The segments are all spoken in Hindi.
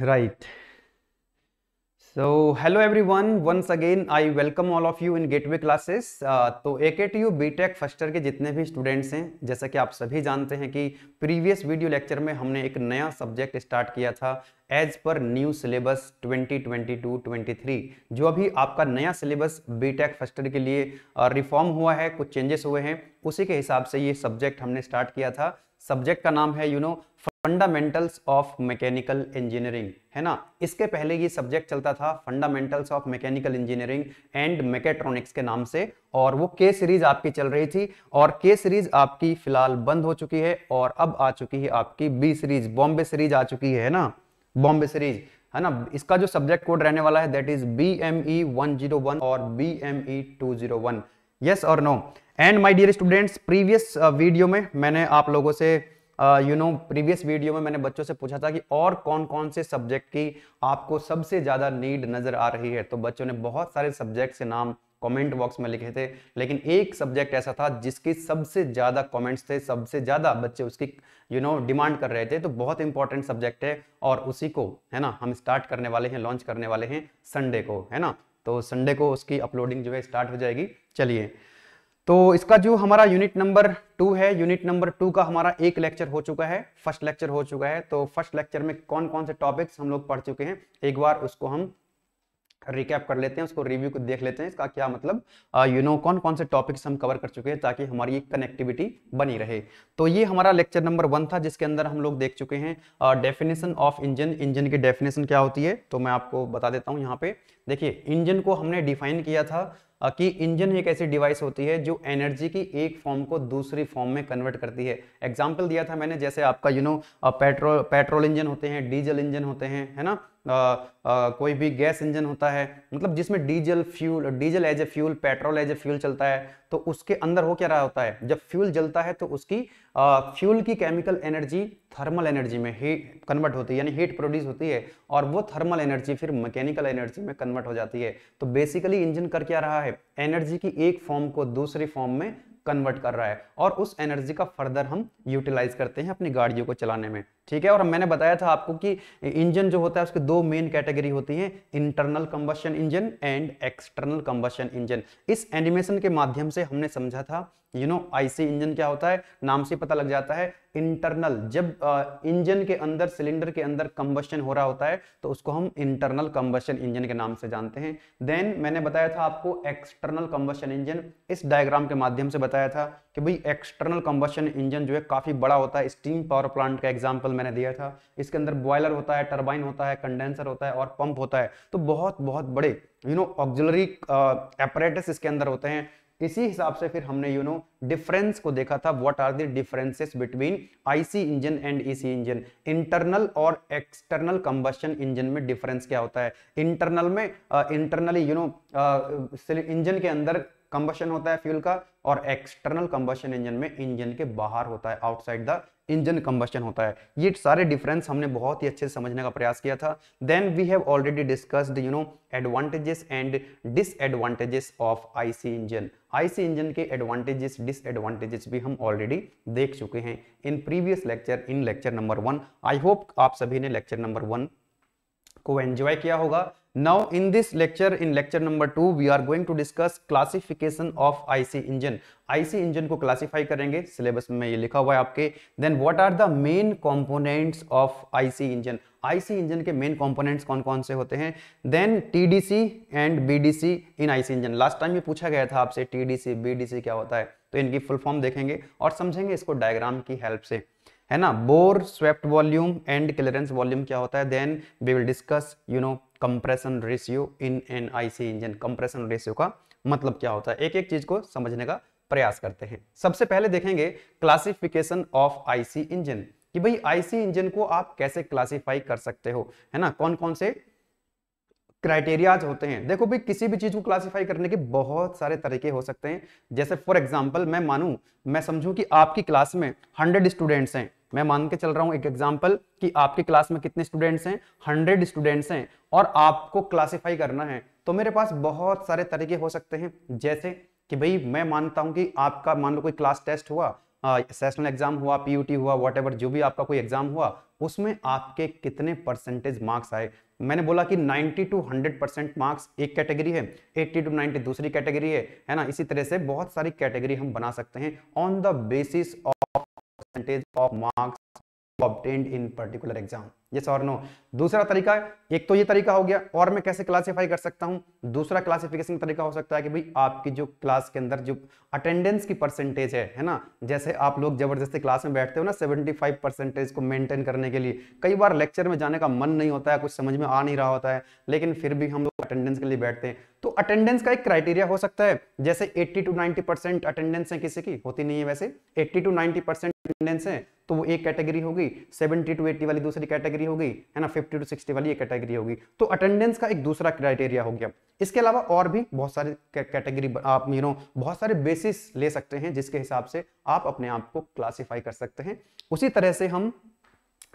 right so hello everyone once again i welcome all of you in gateway classes classes uh, तो A K T U B tech first year के जितने भी स्टूडेंट्स हैं जैसा कि आप सभी जानते हैं कि प्रीवियस वीडियो लेक्चर में हमने एक नया सब्जेक्ट स्टार्ट किया था एज पर न्यू सिलेबस 2022-23 जो अभी आपका नया syllabus B tech first year के लिए रिफॉर्म uh, हुआ है कुछ चेंजेस हुए हैं उसी के हिसाब से ये सब्जेक्ट हमने स्टार्ट किया था सब्जेक्ट का नाम है you you know know, fundamentals of mechanical engineering है ना इसके पहले ये सब्जेक्ट चलता था fundamentals of mechanical engineering and mechatronics के नाम से और वो के सीरीज आपकी चल रही थी और के सीरीज आपकी फिलहाल बंद हो चुकी है और अब आ चुकी है आपकी बी सीरीज बॉम्बे सीरीज आ चुकी है ना बॉम्बे सीरीज है ना इसका जो सब्जेक्ट कोड रहने वाला है that is B M E one zero one और B M E two zero one yes और no and my dear students previous video में मैंने आप लोगों से यू नो प्रीवियस वीडियो में मैंने बच्चों से पूछा था कि और कौन कौन से सब्जेक्ट की आपको सबसे ज़्यादा नीड नज़र आ रही है तो बच्चों ने बहुत सारे सब्जेक्ट से नाम कमेंट बॉक्स में लिखे थे लेकिन एक सब्जेक्ट ऐसा था जिसके सबसे ज़्यादा कमेंट्स थे सबसे ज़्यादा बच्चे उसकी यू नो डिमांड कर रहे थे तो बहुत इंपॉर्टेंट सब्जेक्ट है और उसी को है ना हम स्टार्ट करने वाले हैं लॉन्च करने वाले हैं संडे को है ना तो संडे को उसकी अपलोडिंग जो है स्टार्ट हो जाएगी चलिए तो इसका जो हमारा यूनिट नंबर टू है यूनिट नंबर टू का हमारा एक लेक्चर हो चुका है फर्स्ट लेक्चर हो चुका है तो फर्स्ट लेक्चर में कौन कौन से टॉपिक्स हम लोग पढ़ चुके हैं एक बार उसको हम रिकैप कर लेते हैं उसको रिव्यू को देख लेते हैं इसका क्या मतलब यू नो कौन कौन से टॉपिक्स हम कवर कर चुके हैं ताकि हमारी कनेक्टिविटी बनी रहे तो ये हमारा लेक्चर नंबर वन था जिसके अंदर हम लोग देख चुके हैं डेफिनेशन ऑफ इंजन इंजन की डेफिनेशन क्या होती है तो मैं आपको बता देता हूँ यहाँ पे देखिए इंजन को हमने डिफाइन किया था कि इंजन एक ऐसी डिवाइस होती है जो एनर्जी की एक फॉर्म को दूसरी फॉर्म में कन्वर्ट करती है एग्जाम्पल दिया था मैंने जैसे आपका you know petrol petrol engine होते हैं डीजल इंजन होते हैं है ना कोई भी गैस इंजन होता है मतलब जिसमें diesel fuel diesel as a fuel petrol as a fuel चलता है तो उसके अंदर हो क्या रहा होता है जब फ्यूल जलता है तो उसकी फ्यूल की केमिकल एनर्जी थर्मल एनर्जी में ही कन्वर्ट होती है यानी हीट प्रोड्यूस होती है और वो थर्मल एनर्जी फिर मैकेनिकल एनर्जी में कन्वर्ट हो जाती है तो बेसिकली इंजन कर क्या रहा है एनर्जी की एक फॉर्म को दूसरी फॉर्म में कन्वर्ट कर रहा है और उस एनर्जी का फर्दर हम यूटिलाइज करते हैं अपनी गाड़ियों को चलाने में ठीक है और मैंने बताया था आपको कि इंजन जो होता है उसके दो मेन कैटेगरी होती हैं internal combustion engine and external combustion engine इस एनिमेशन के माध्यम से हमने समझा था यू नो आईसी इंजन क्या होता है नाम से पता लग जाता है इंटरनल जब इंजन के अंदर सिलेंडर के अंदर कंबशन हो रहा होता है तो उसको हम इंटरनल कंबशन इंजन के नाम से जानते हैं देन मैंने बताया था आपको एक्सटर्नल कंबशन इंजन इस डायग्राम के माध्यम से बताया था कि भाई एक्सटर्नल कंबशन इंजन जो है काफी बड़ा होता है स्टीम पावर प्लांट का एग्जाम्पल मैंने दिया था इसके अंदर बॉयलर होता है टर्बाइन होता है कंडेंसर होता है और पंप होता है तो बहुत बहुत बड़े यू नो ऑक्जलरी एपरेटस इसके अंदर होते हैं इसी हिसाब से फिर हमने यू नो डिफरेंस को देखा था what are the differences between IC engine and EC engine internal और एक्सटर्नल कंबस्टन इंजन में डिफरेंस क्या होता है इंटरनल में इंटरनली यू नो इंजन के अंदर कंबस्टन होता है फ्यूल का और एक्सटर्नल कंबस्टन इंजन में इंजन के बाहर होता है आउटसाइड द इंजन कंबस्टन होता है ये सारे डिफरेंस हमने बहुत ही अच्छे से समझने का प्रयास किया था then we have already discussed you know advantages and disadvantages of IC engine IC engine के एडवांटेजेस डिसएडवांटेजेस भी हम ऑलरेडी देख चुके हैं in previous lecture in lecture number one I hope आप सभी ने लेक्चर नंबर वन को एंजॉय किया होगा Now in this lecture, in lecture number two, we are going to discuss classification of IC engine. IC engine को classify करेंगे syllabus में ये लिखा हुआ है आपके Then what are the main components of IC engine? IC engine के main components कौन कौन से होते हैं Then TDC and BDC in IC engine. Last time ये पूछा गया था आपसे TDC, BDC क्या होता है तो इनकी full form देखेंगे और समझेंगे इसको डायग्राम की हेल्प से है ना bore swept volume and clearance volume क्या होता है then we will discuss you know compression ratio in an IC engine compression ratio का मतलब क्या होता है एक एक चीज को समझने का प्रयास करते हैं सबसे पहले देखेंगे क्लासिफिकेशन ऑफ आईसी इंजन कि भाई आईसी इंजन को आप कैसे क्लासिफाई कर सकते हो है ना कौन कौन से क्राइटेरियाज होते हैं देखो भाई किसी भी चीज को क्लासिफाई करने के बहुत सारे तरीके हो सकते हैं जैसे फॉर एग्जाम्पल मैं मानू मैं समझू कि आपकी क्लास में हंड्रेड स्टूडेंट्स हैं मैं मान के चल रहा हूं एक एग्जाम्पल कि आपके क्लास में कितने स्टूडेंट्स हैं हंड्रेड स्टूडेंट्स हैं और आपको क्लासीफाई करना है तो मेरे पास बहुत सारे तरीके हो सकते हैं जैसे कि भाई मैं मानता हूं कि आपका मान लो कोई क्लास टेस्ट हुआ सेशनल एग्जाम हुआ पीयूटी हुआ वॉट जो भी आपका कोई एग्जाम हुआ उसमें आपके कितने परसेंटेज मार्क्स आए मैंने बोला कि 90 टू 100 परसेंट मार्क्स एक कैटेगरी है 80 टू 90 दूसरी कैटेगरी है है ना इसी तरह से बहुत सारी कैटेगरी हम बना सकते हैं on the basis of percentage of marks obtained in particular exam yes और नो दूसरा तरीका एक तो ये तरीका हो गया और मैं कैसे क्लासीफाई कर सकता हूँ दूसरा क्लासिफिकेशन तरीका हो सकता है कि भाई आपकी जो क्लास के अंदर जो अटेंडेंस की परसेंटेज है है ना जैसे आप लोग जबरदस्ती क्लास में बैठते हो ना 75 परसेंटेज को मेंटेन करने के लिए कई बार लेक्चर में जाने का मन नहीं होता है कुछ समझ में आ नहीं रहा होता है लेकिन फिर भी हम लोग अटेंडेंस के लिए बैठते हैं तो अटेंडेंस का एक क्राइटेरिया हो सकता है जैसे eighty to ninety percent attendance है किसी की होती नहीं है वैसे eighty to ninety percent attendance है तो वो एक कैटेगरी होगी सेवेंटी टू एट्टी वाली दूसरी कैटेगरी होगी है ना फिफ्टी टू सिक्सटी वाली एक कैटेगरी होगी तो अटेंडेंस का एक दूसरा क्राइटेरिया हो गया इसके अलावा और भी बहुत सारे कैटेगरी आप मीनो बहुत सारे बेसिस ले सकते हैं जिसके हिसाब से आप अपने आप को क्लासीफाई कर सकते हैं उसी तरह से हम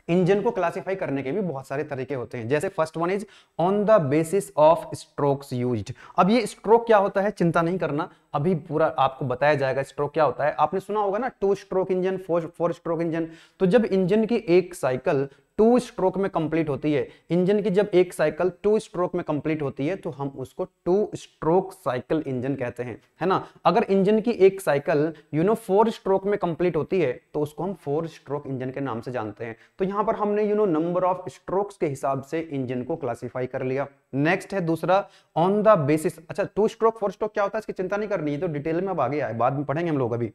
इंजन को क्लासिफाई करने के भी बहुत सारे तरीके होते हैं जैसे first one is on the basis of strokes used अब ये स्ट्रोक क्या होता है चिंता नहीं करना अभी पूरा आपको बताया जाएगा स्ट्रोक क्या होता है आपने सुना होगा ना two stroke engine four four stroke engine तो जब इंजन की एक साइकिल टू स्ट्रोक में कंप्लीट होती है इंजन की जब एक साइकिल टू स्ट्रोक में कंप्लीट होती है तो हम उसको टू स्ट्रोक साइकिल इंजन कहते हैं है ना अगर इंजन की एक cycle you know four stroke में कंप्लीट होती है तो उसको हम फोर स्ट्रोक इंजन के नाम से जानते हैं तो यहां पर हमने you know number of strokes के हिसाब से इंजन को क्लासीफाई कर लिया नेक्स्ट है दूसरा ऑन द बेसिस अच्छा टू स्ट्रोक फोर स्ट्रोक क्या होता है इसकी चिंता नहीं कर करनी है तो डिटेल में अब आगे आए बाद में पढ़ेंगे हम लोग अभी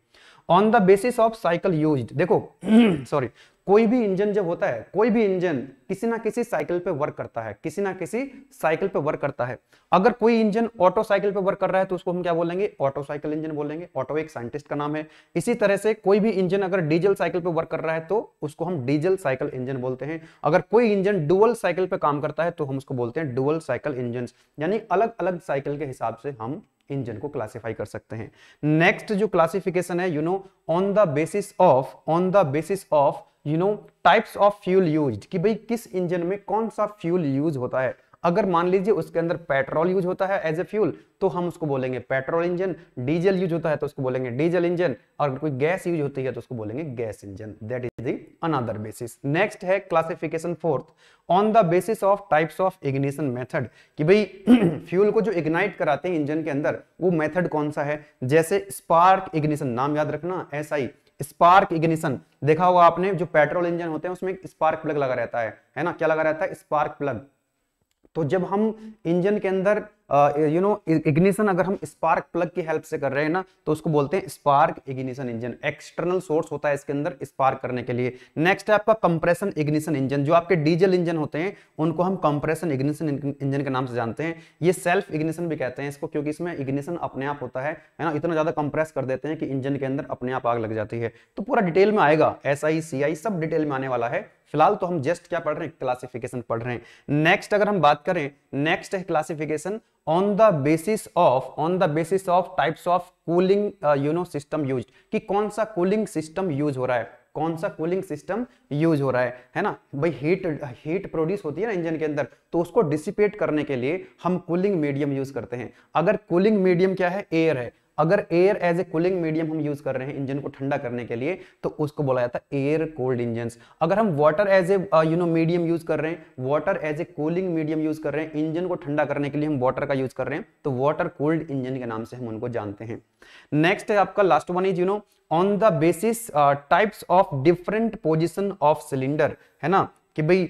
on the basis of cycle used देखो सॉरी कोई भी इंजन जब होता है कोई भी इंजन किसी ना किसी साइकिल पे वर्क करता है किसी ना किसी साइकिल पे वर्क करता है अगर कोई इंजन ऑटो साइकिल पे वर्क कर रहा है तो उसको हम क्या बोलेंगे ऑटो साइकिल इंजन बोलेंगे ऑटो एक साइंटिस्ट का नाम है इसी तरह से कोई भी इंजन अगर डीजल साइकिल पे वर्क कर रहा है तो उसको हम डीजल साइकिल इंजन बोलते हैं अगर कोई इंजन डुअल साइकिल पे काम करता है तो हम उसको बोलते हैं डुअल साइकिल इंजन यानी अलग अलग साइकिल के हिसाब से हम इंजन को क्लासिफाई कर सकते हैं नेक्स्ट जो क्लासिफिकेशन है you know on the basis of on the basis of you know types of fuel used कि भाई किस इंजन में कौन सा फ्यूल यूज होता है अगर मान लीजिए उसके अंदर पेट्रोल यूज होता है एज ए फ्यूल तो हम उसको बोलेंगे पेट्रोल इंजन डीजल यूज होता है तो उसको बोलेंगे डीजल इंजन और अगर कोई गैस यूज होती है तो उसको बोलेंगे gas engine that is the another basis next है classification fourth on the basis of types of ignition method कि भाई फ्यूल को जो इग्नाइट कराते हैं इंजन के अंदर वो मेथड कौन सा है जैसे स्पार्क इग्निशन नाम याद रखना एस आई स्पार्क इग्निशन देखा होगा आपने जो पेट्रोल इंजन होते हैं उसमें स्पार्क प्लग लगा रहता है है ना क्या लगा रहता है स्पार्क प्लग तो जब हम इंजन के अंदर यू नो इग्निशन अगर हम स्पार्क प्लग की हेल्प से कर रहे हैं ना तो उसको बोलते हैं spark ignition engine external source होता है इसके अंदर स्पार्क करने के लिए नेक्स्ट है आपका कंप्रेशन इग्निशन इंजन जो आपके डीजल इंजन होते हैं उनको हम कंप्रेशन इग्निशन इंजन के नाम से जानते हैं ये सेल्फ इग्निशन भी कहते हैं इसको क्योंकि इसमें इग्निशन अपने आप होता है है ना इतना ज्यादा कंप्रेस कर देते हैं कि इंजन के अंदर अपने आप आग लग जाती है तो पूरा डिटेल में आएगा एस आई सी आई सब डिटेल में आने वाला है फिलहाल तो हम जस्ट क्या पढ़ रहे हैं क्लासिफिकेशन पढ़ रहे हैं नेक्स्ट अगर हम बात करें नेक्स्ट है classification on the basis of on the basis of types of cooling you know system used कि कौन सा कूलिंग सिस्टम यूज हो रहा है कौन सा कूलिंग सिस्टम यूज हो रहा है है ना भाई हीट हीट प्रोड्यूस होती है ना इंजन के अंदर तो उसको डिसिपेट करने के लिए हम कूलिंग मीडियम यूज करते हैं अगर कूलिंग मीडियम क्या है एयर है अगर air as a cooling medium हम यूज कर रहे हैं इंजन को ठंडा करने के लिए तो उसको बोला जाता है एयर कोल्ड इंजन अगर हम water as a you know medium use कर रहे हैं water as a cooling medium use कर रहे हैं इंजन को ठंडा करने के लिए हम वाटर का यूज कर रहे हैं तो वाटर कोल्ड इंजन के नाम से हम उनको जानते हैं नेक्स्ट है आपका last one is you know on the basis types of different position of cylinder है ना कि भाई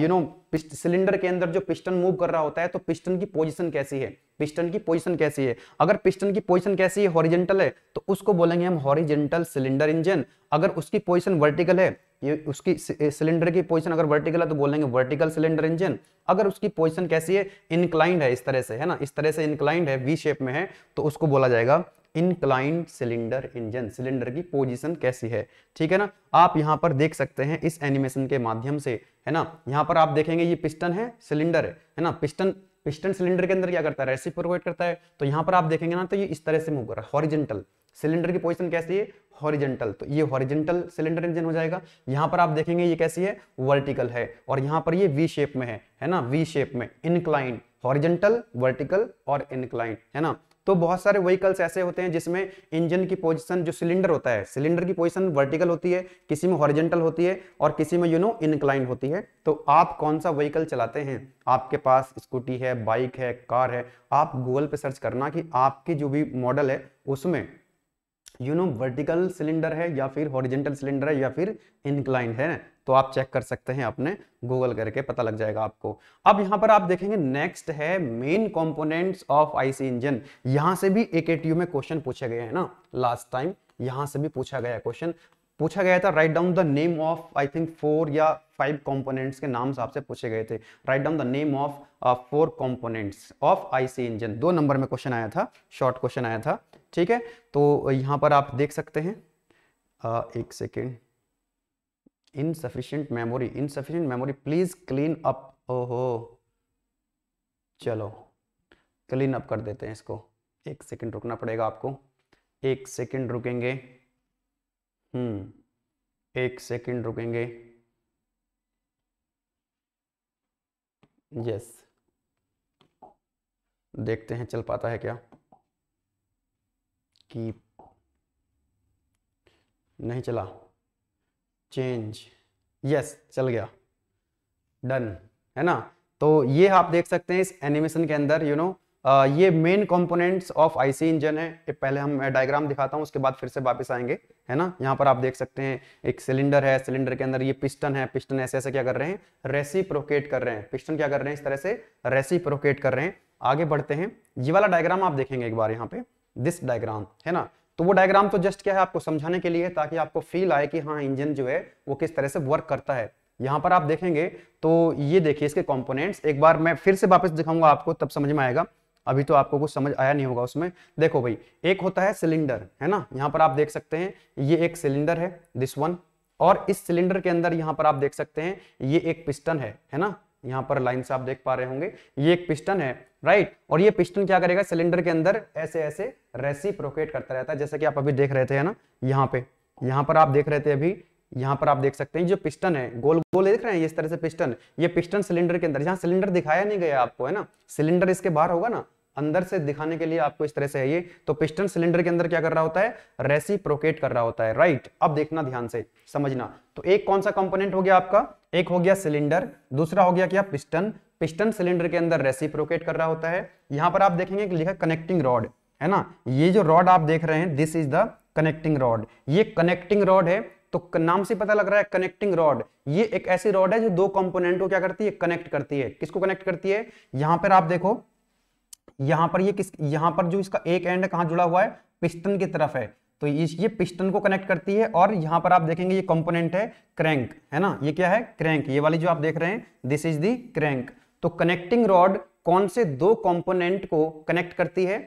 यू नो सिलेंडर के अंदर जो पिस्टन मूव कर रहा होता है तो पिस्टन की पोजीशन कैसी है पिस्टन की पोजीशन कैसी है अगर पिस्टन की पोजीशन कैसी है हॉरिजेंटल है तो उसको बोलेंगे हम हॉरिजेंटल सिलेंडर इंजन अगर उसकी पोजीशन वर्टिकल है ये उसकी सिलेंडर की पोजीशन अगर वर्टिकल है तो बोलेंगे वर्टिकल सिलेंडर इंजन अगर उसकी पोजीशन कैसी है इनक्लाइंड है इस तरह से है ना इस तरह से इनक्लाइंड है वी शेप में है तो उसको बोला जाएगा इनक्लाइंड सिलेंडर इंजन सिलेंडर की पोजीशन कैसी है ठीक है ना आप यहाँ पर देख सकते हैं इस एनिमेशन के माध्यम से है ना यहाँ पर आप देखेंगे ये पिस्टन है सिलेंडर है है ना पिस्टन पिस्टन सिलेंडर के अंदर क्या करता है रेसिप्रोकेट करता है तो यहाँ पर आप देखेंगे ना तो ये इस तरह से मूव कर रहा है हॉरिजेंटल सिलेंडर की पोजिशन कैसी है हॉरिजेंटल तो ये हॉरिजेंटल सिलेंडर इंजन हो जाएगा यहां पर आप देखेंगे ये कैसी है वर्टिकल है और यहां पर ये वी शेप में है है ना वी शेप में इनक्लाइन हॉरिजेंटल वर्टिकल और इनक्लाइन है ना तो बहुत सारे व्हीकल्स ऐसे होते हैं जिसमें इंजन की पोजीशन जो सिलेंडर होता है सिलेंडर की पोजीशन वर्टिकल होती है किसी में हॉरिजेंटल होती है और किसी में यू नो इनक्लाइन होती है तो आप कौन सा व्हीकल चलाते हैं आपके पास स्कूटी है बाइक है कार है आप गूगल पे सर्च करना कि आपके जो भी मॉडल है उसमें यू नो वर्टिकल सिलेंडर है या फिर हॉरिजेंटल सिलेंडर है या फिर इनक्लाइन है तो आप चेक कर सकते हैं अपने गूगल करके पता लग जाएगा आपको अब यहाँ पर आप देखेंगे नेक्स्ट है main components of IC engine यहाँ से भी एक में क्वेश्चन पूछे गए हैं ना लास्ट टाइम यहाँ से भी पूछा गया क्वेश्चन पूछा गया था write down the name of I think four या फाइव कंपोनेंट्स के नाम आपसे पूछे गए थे write down the name of four components of IC engine दो नंबर में क्वेश्चन आया था शॉर्ट क्वेश्चन आया था ठीक है तो यहाँ पर आप देख सकते हैं आ, एक second insufficient memory insufficient memory please clean up ओहो चलो क्लीन अप कर देते हैं इसको एक सेकेंड रुकना पड़ेगा आपको एक सेकेंड रुकेंगे हम्म एक सेकेंड रुकेंगे यस देखते हैं चल पाता है क्या कीप नहीं चला चेंज यस चल गया डन है ना तो ये आप देख सकते हैं इस एनिमेशन के अंदर यू you नो know, ये main components of IC engine है पहले हम डायग्राम दिखाता हूं उसके बाद फिर से वापस आएंगे है ना यहां पर आप देख सकते हैं एक सिलेंडर है सिलेंडर के अंदर ये पिस्टन है पिस्टन ऐसे ऐसे क्या कर रहे हैं रेसी कर रहे हैं पिस्टन क्या कर रहे हैं इस तरह से रेसी कर रहे हैं आगे बढ़ते हैं ये वाला डायग्राम आप देखेंगे एक बार यहाँ पे दिस डायग्राम है ना तो वो डायग्राम तो जस्ट क्या है आपको समझाने के लिए ताकि आपको फील आए कि हाँ इंजन जो है वो किस तरह से वर्क करता है यहाँ पर आप देखेंगे तो ये देखिए इसके कॉम्पोनेंट्स एक बार मैं फिर से वापस दिखाऊंगा आपको तब समझ में आएगा अभी तो आपको कुछ समझ आया नहीं होगा उसमें देखो भाई एक होता है सिलेंडर है ना यहाँ पर आप देख सकते हैं ये एक सिलेंडर है दिस वन और इस सिलेंडर के अंदर यहाँ पर आप देख सकते हैं ये एक पिस्टन है है ना यहाँ पर लाइन से आप देख पा रहे होंगे ये एक पिस्टन है राइट और ये पिस्टन क्या करेगा सिलेंडर के अंदर ऐसे ऐसे प्रोकेट करता रहता है जैसा कि आप अभी देख रहे थे है ना यहाँ पे यहाँ पर आप देख रहे थे अभी यहाँ पर आप देख सकते हैं जो पिस्टन है गोल गोल देख रहे हैं इस तरह से पिस्टन ये पिस्टन सिलेंडर के अंदर यहाँ सिलेंडर दिखाया नहीं गया आपको है ना सिलेंडर इसके बाहर होगा ना अंदर से दिखाने के लिए आपको इस तरह से है ये तो पिस्टन सिलेंडर के अंदर क्या कर रहा होता है रेसी प्रोकेट कर रहा होता है राइट अब देखना ध्यान से समझना तो एक कौन सा कंपोनेंट हो गया आपका एक हो गया सिलेंडर दूसरा हो गया क्या पिस्टन पिस्टन सिलेंडर के अंदर रेसी प्रोकेट कर रहा होता है यहां पर आप देखेंगे लिखा कनेक्टिंग रॉड है ना ये जो रॉड आप देख रहे हैं this is the connecting rod ये कनेक्टिंग रॉड है तो नाम से पता लग रहा है कनेक्टिंग रॉड ये एक ऐसी रॉड है जो दो कंपोनेंट को क्या करती है कनेक्ट करती है किसको कनेक्ट करती है यहां पर आप देखो यहां पर ये किस यहां पर जो इसका एक एंड कहां जुड़ा हुआ है पिस्टन की तरफ है तो ये पिस्टन को कनेक्ट करती है और यहां पर आप देखेंगे ये कंपोनेंट है क्रैंक है ना ये क्या है क्रैंक ये वाली जो आप देख रहे हैं दिस इज दी क्रैंक तो कनेक्टिंग रॉड कौन से दो कंपोनेंट को कनेक्ट करती है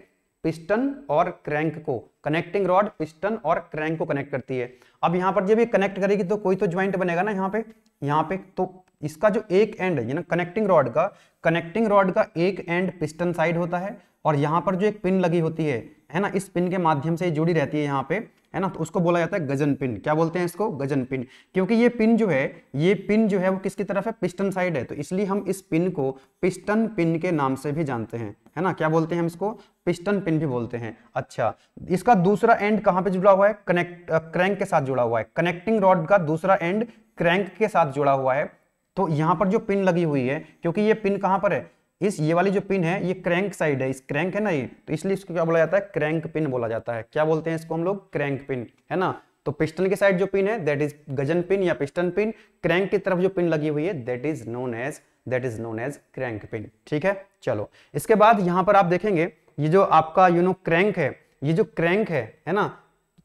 पिस्टन और क्रैंक को कनेक्टिंग रॉड पिस्टन और क्रैंक को कनेक्ट करती है अब यहां पर जब ये कनेक्ट करेगी तो कोई तो ज्वाइंट बनेगा ना यहाँ पे यहाँ पे तो इसका जो एक एंड है कनेक्टिंग रॉड का कनेक्टिंग रॉड का एक एंड पिस्टन साइड होता है और यहाँ पर जो एक पिन लगी होती है है ना इस पिन के माध्यम से जुड़ी रहती है यहाँ पे है ना तो उसको बोला जाता है गजन पिन क्या बोलते हैं इसको गजन पिन क्योंकि ये पिन जो है ये पिन जो है वो किसकी तरफ है पिस्टन साइड है तो इसलिए हम इस पिन को पिस्टन पिन के नाम से भी जानते हैं है ना क्या बोलते हैं हम इसको पिस्टन पिन भी बोलते हैं अच्छा इसका दूसरा एंड कहाँ पे जुड़ा हुआ है कनेक्ट क्रैंक के साथ जुड़ा हुआ है कनेक्टिंग रॉड का दूसरा एंड क्रैंक के साथ जुड़ा हुआ है तो यहां पर जो पिन लगी हुई है क्योंकि ये पिन कहां पर है इस ये वाली जो पिन है ये क्रैंक साइड है इस क्रैंक है ना ये तो इसलिए इसको क्या बोला जाता है क्रैंक पिन बोला जाता है क्या बोलते हैं इसको हम लोग क्रैंक पिन है ना तो पिस्टन के साइड जो पिन है दैट इज गजन पिन या पिस्टन पिन क्रैंक की तरफ जो पिन लगी हुई है that is known as that is known as crank pin ठीक है चलो इसके बाद यहां पर आप देखेंगे ये जो आपका यू नो क्रैंक है ये जो क्रैंक है है ना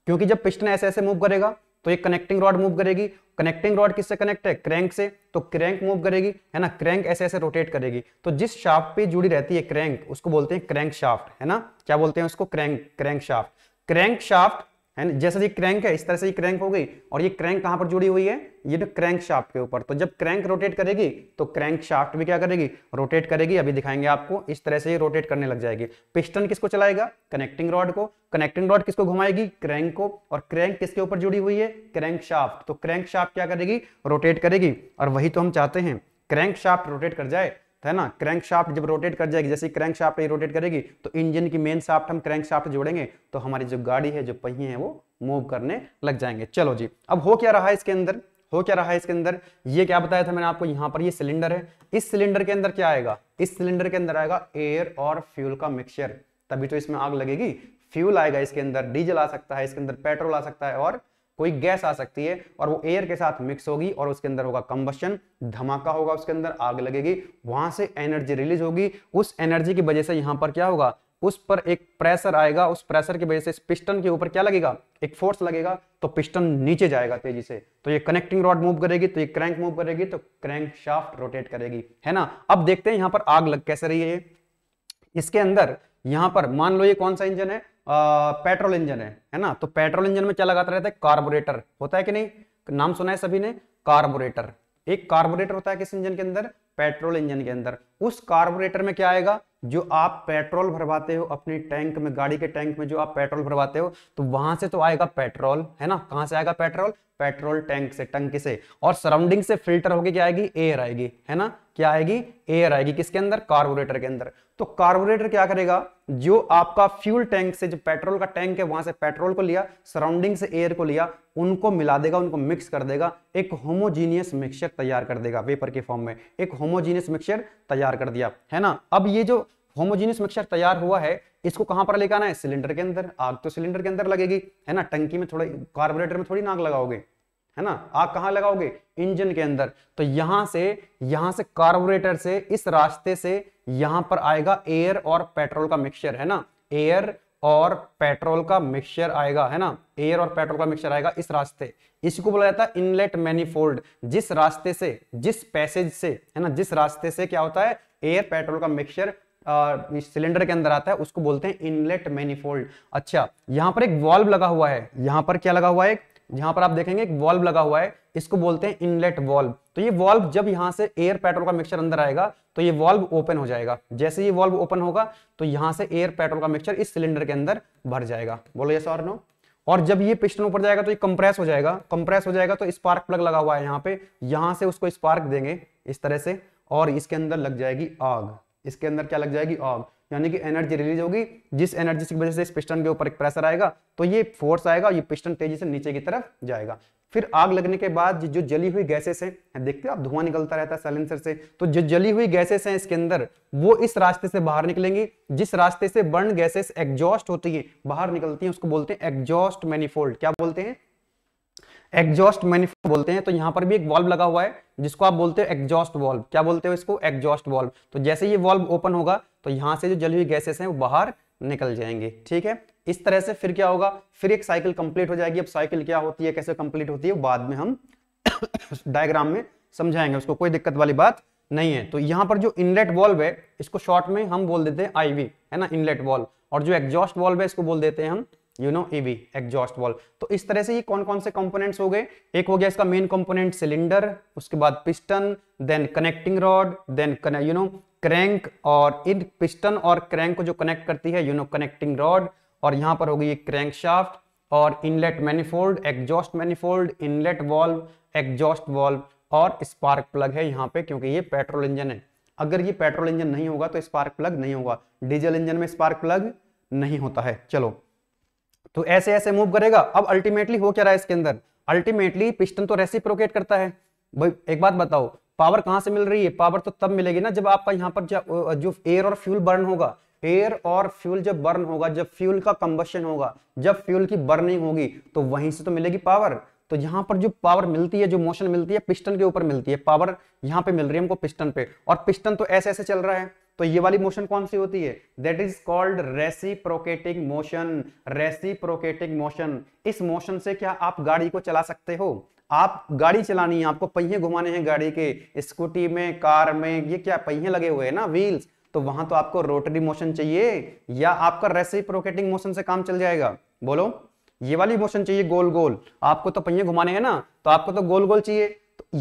क्योंकि जब पिस्टन ऐसे ऐसे मूव करेगा तो ये कनेक्टिंग रॉड मूव करेगी कनेक्टिंग रॉड किससे कनेक्ट है क्रैंक से तो क्रैंक मूव करेगी है ना क्रैंक ऐसे ऐसे रोटेट करेगी तो जिस शाफ्ट पे जुड़ी रहती है क्रैंक उसको बोलते हैं क्रैंक शाफ्ट है ना क्या बोलते हैं उसको crank crank shaft crank shaft है ना जैसे ये क्रैंक है इस तरह से ये क्रैंक हो गई और ये क्रैंक कहाँ पर जुड़ी हुई है ये तो क्रैंक शाफ्ट के ऊपर तो जब क्रैंक रोटेट करेगी तो क्रैंक शाफ्ट भी क्या करेगी रोटेट करेगी अभी दिखाएंगे आपको इस तरह से ये रोटेट करने लग जाएगी पिस्टन किसको चलाएगा कनेक्टिंग रॉड को कनेक्टिंग रॉड किसको घुमाएगी क्रैंक को और क्रैंक किसके ऊपर जुड़ी हुई है क्रैंक शाफ्ट तो क्रैंक शाफ्ट क्या करेगी रोटेट करेगी और वही तो हम चाहते हैं क्रैंक शाफ्ट रोटेट कर जाए है ना क्रैंक शाफ्ट जब रोटेट कर जाएगी जैसे क्रैंक शाफ्ट ये रोटेट करेगी तो इंजन की मेन शाफ्ट हम क्रैंक शाफ्ट जोड़ेंगे तो हमारी जो गाड़ी है जो पहिए हैं वो मूव करने लग जाएंगे चलो जी अब हो क्या रहा है इसके अंदर हो क्या रहा है इसके अंदर ये क्या बताया था मैंने आपको यहाँ पर ये सिलेंडर है इस सिलेंडर के अंदर क्या आएगा इस सिलेंडर के अंदर आएगा एयर और फ्यूल का मिक्सचर तभी तो इसमें आग लगेगी फ्यूल आएगा इसके अंदर डीजल आ सकता है इसके अंदर पेट्रोल आ सकता है और कोई गैस आ सकती है और वो एयर के साथ मिक्स होगी और उसके अंदर होगा कंबशन धमाका होगा उसके अंदर आग लगेगी वहां से एनर्जी रिलीज होगी उस एनर्जी की वजह से यहाँ पर क्या होगा उस पर एक प्रेशर आएगा उस प्रेशर की वजह से पिस्टन के ऊपर क्या लगेगा एक फोर्स लगेगा तो पिस्टन नीचे जाएगा तेजी से तो ये कनेक्टिंग रॉड मूव करेगी तो ये क्रैंक मूव करेगी तो क्रैंक शाफ्ट रोटेट करेगी है ना अब देखते हैं यहाँ पर आग लग कैसे रही है इसके अंदर यहाँ पर मान लो ये कौन सा इंजन है पेट्रोल इंजन है है ना तो पेट्रोल इंजन में क्या लगाता रहता है कार्बोरेटर होता है कि नहीं नाम सुना है सभी ने कार्बोरेटर एक कार्बोरेटर होता है किस इंजन के अंदर पेट्रोल इंजन के अंदर उस कार्बोरेटर में क्या आएगा जो आप पेट्रोल भरवाते हो अपने टैंक में गाड़ी के टैंक में जो आप पेट्रोल भरवाते हो तो वहां से तो आएगा पेट्रोल है ना कहां से आएगा पेट्रोल पेट्रोल टैंक से टंकी से और सराउंडिंग से फिल्टर होके क्या आएगी एयर आएगी है ना क्या आएगी एयर आएगी किसके अंदर कार्बोरेटर के अंदर तो कार्बोरेटर क्या करेगा जो आपका फ्यूल टैंक से जो पेट्रोल का टैंक है वहां से पेट्रोल को लिया सराउंडिंग से एयर को लिया उनको मिला देगा उनको मिक्स कर देगा एक होमोजीनियस मिक्सचर तैयार कर देगा पेपर के फॉर्म में एक होमोजीनियस मिक्सचर तैयार कर दिया है ना अब ये जो होमोजीनियस मिक्सचर तैयार हुआ है इसको कहां पर लेकर आना है सिलेंडर के अंदर आग तो सिलेंडर के अंदर लगेगी है ना टंकी में थोड़ी कार्बोरेटर में थोड़ी नाग लगाओगे है ना आग कहां लगाओगे इंजन के अंदर तो यहां से यहां से कार्बोरेटर से इस रास्ते से यहां पर आएगा एयर और पेट्रोल का मिक्सचर है ना एयर और पेट्रोल का मिक्सचर आएगा है ना एयर और पेट्रोल का मिक्सचर आएगा इस रास्ते इसको बोला जाता है इनलेट मैनिफोल्ड जिस रास्ते से जिस पैसेज से है ना जिस रास्ते से क्या होता है एयर पेट्रोल का मिक्सचर सिलेंडर के अंदर आता है उसको बोलते हैं इनलेट मैनिफोल्ड अच्छा यहाँ पर एक वॉल्व लगा हुआ है यहाँ पर क्या लगा हुआ है यहाँ पर आप देखेंगे एक वॉल्व लगा हुआ है इसको बोलते हैं इनलेट वॉल्व तो ये वॉल्व जब यहाँ से एयर पेट्रोल का मिक्सचर अंदर आएगा तो ये वॉल्व ओपन हो जाएगा जैसे ये वॉल्व ओपन होगा तो यहाँ से एयर पेट्रोल का मिक्सचर इस सिलेंडर के अंदर भर जाएगा बोलो ये सॉर नो और जब ये पिस्टन ऊपर जाएगा तो ये कंप्रेस हो जाएगा कंप्रेस हो जाएगा तो स्पार्क प्लग लगा हुआ है यहाँ पे यहाँ से उसको स्पार्क देंगे इस तरह से और इसके अंदर लग जाएगी आग इसके अंदर क्या लग जाएगी ऑग यानी कि एनर्जी रिलीज होगी जिस एनर्जी की वजह से इस पिस्टन के ऊपर एक प्रेशर आएगा तो ये फोर्स आएगा ये पिस्टन तेजी से नीचे की तरफ जाएगा फिर आग लगने के बाद जो जली हुई गैसेस हैं देखते हो आप धुआं निकलता रहता है सैलेंसर से तो जो जली हुई गैसेस हैं इसके अंदर वो इस रास्ते से बाहर निकलेंगी जिस रास्ते से बर्न गैसेस एग्जॉस्ट होती है बाहर निकलती है उसको बोलते हैं एग्जॉस्ट मैनिफोल्ड क्या बोलते हैं एग्जॉस्ट मैनिफोल्ड बोलते हैं तो यहाँ पर भी एक वॉल्व लगा हुआ है जिसको आप बोलते हो एग्जॉस्ट वॉल्व क्या बोलते हो इसको एग्जॉस्ट वॉल्व तो जैसे ये वॉल्व ओपन होगा तो यहाँ से जो जली हुई गैसेस हैं वो बाहर निकल जाएंगे ठीक है इस तरह से फिर क्या होगा फिर एक साइकिल कंप्लीट हो जाएगी अब साइकिल क्या होती है कैसे कंप्लीट होती है बाद में हम डायग्राम में समझाएंगे उसको कोई दिक्कत वाली बात नहीं है तो यहाँ पर जो इनलेट वॉल्व है इसको शॉर्ट में हम बोल देते हैं आईवी है ना इनलेट वॉल्व और जो एग्जॉस्ट वॉल्व है इसको बोल देते हैं हम you know EV exhaust valve तो इस तरह से ये कौन कौन से कंपोनेंट्स हो गए एक हो गया इसका मेन कंपोनेंट सिलेंडर उसके बाद piston then connecting rod then you know crank और इन पिस्टन और क्रैंक को जो कनेक्ट करती है यू नो कनेक्टिंग रॉड और यहाँ पर होगी ये क्रैंक शाफ्ट और inlet manifold exhaust manifold inlet valve exhaust valve और स्पार्क प्लग है यहाँ पे क्योंकि ये पेट्रोल इंजन है अगर ये पेट्रोल इंजन नहीं होगा तो स्पार्क प्लग नहीं होगा डीजल इंजन में स्पार्क प्लग नहीं होता है चलो तो ऐसे ऐसे मूव करेगा अब अल्टीमेटली हो क्या रहा है इसके अंदर अल्टीमेटली पिस्टन तो रेसिप्रोकेट करता है भाई एक बात बताओ पावर कहाँ से मिल रही है पावर तो तब मिलेगी ना जब आपका यहाँ पर जो एयर और फ्यूल बर्न होगा एयर और फ्यूल जब बर्न होगा जब फ्यूल का कंबशन होगा जब फ्यूल की बर्निंग होगी तो वहीं से तो मिलेगी पावर तो यहाँ पर जो पावर मिलती है जो मोशन मिलती है पिस्टन के ऊपर मिलती है पावर यहाँ पे मिल रही है हमको पिस्टन पे और पिस्टन तो ऐसे ऐसे चल रहा है तो ये वाली मोशन कौन सी होती है that is called reciprocating motion reciprocating motion इस मोशन से क्या आप गाड़ी को चला सकते हो आप गाड़ी चलानी है आपको पहिए घुमाने हैं गाड़ी के स्कूटी में कार में ये क्या पहिए लगे हुए हैं ना व्हील्स तो वहां तो आपको रोटरी मोशन चाहिए या आपका रेसिप्रोकेटिंग मोशन से काम चल जाएगा बोलो ये वाली मोशन चाहिए गोल गोल आपको तो पहिए घुमाने हैं ना तो आपको तो गोल गोल चाहिए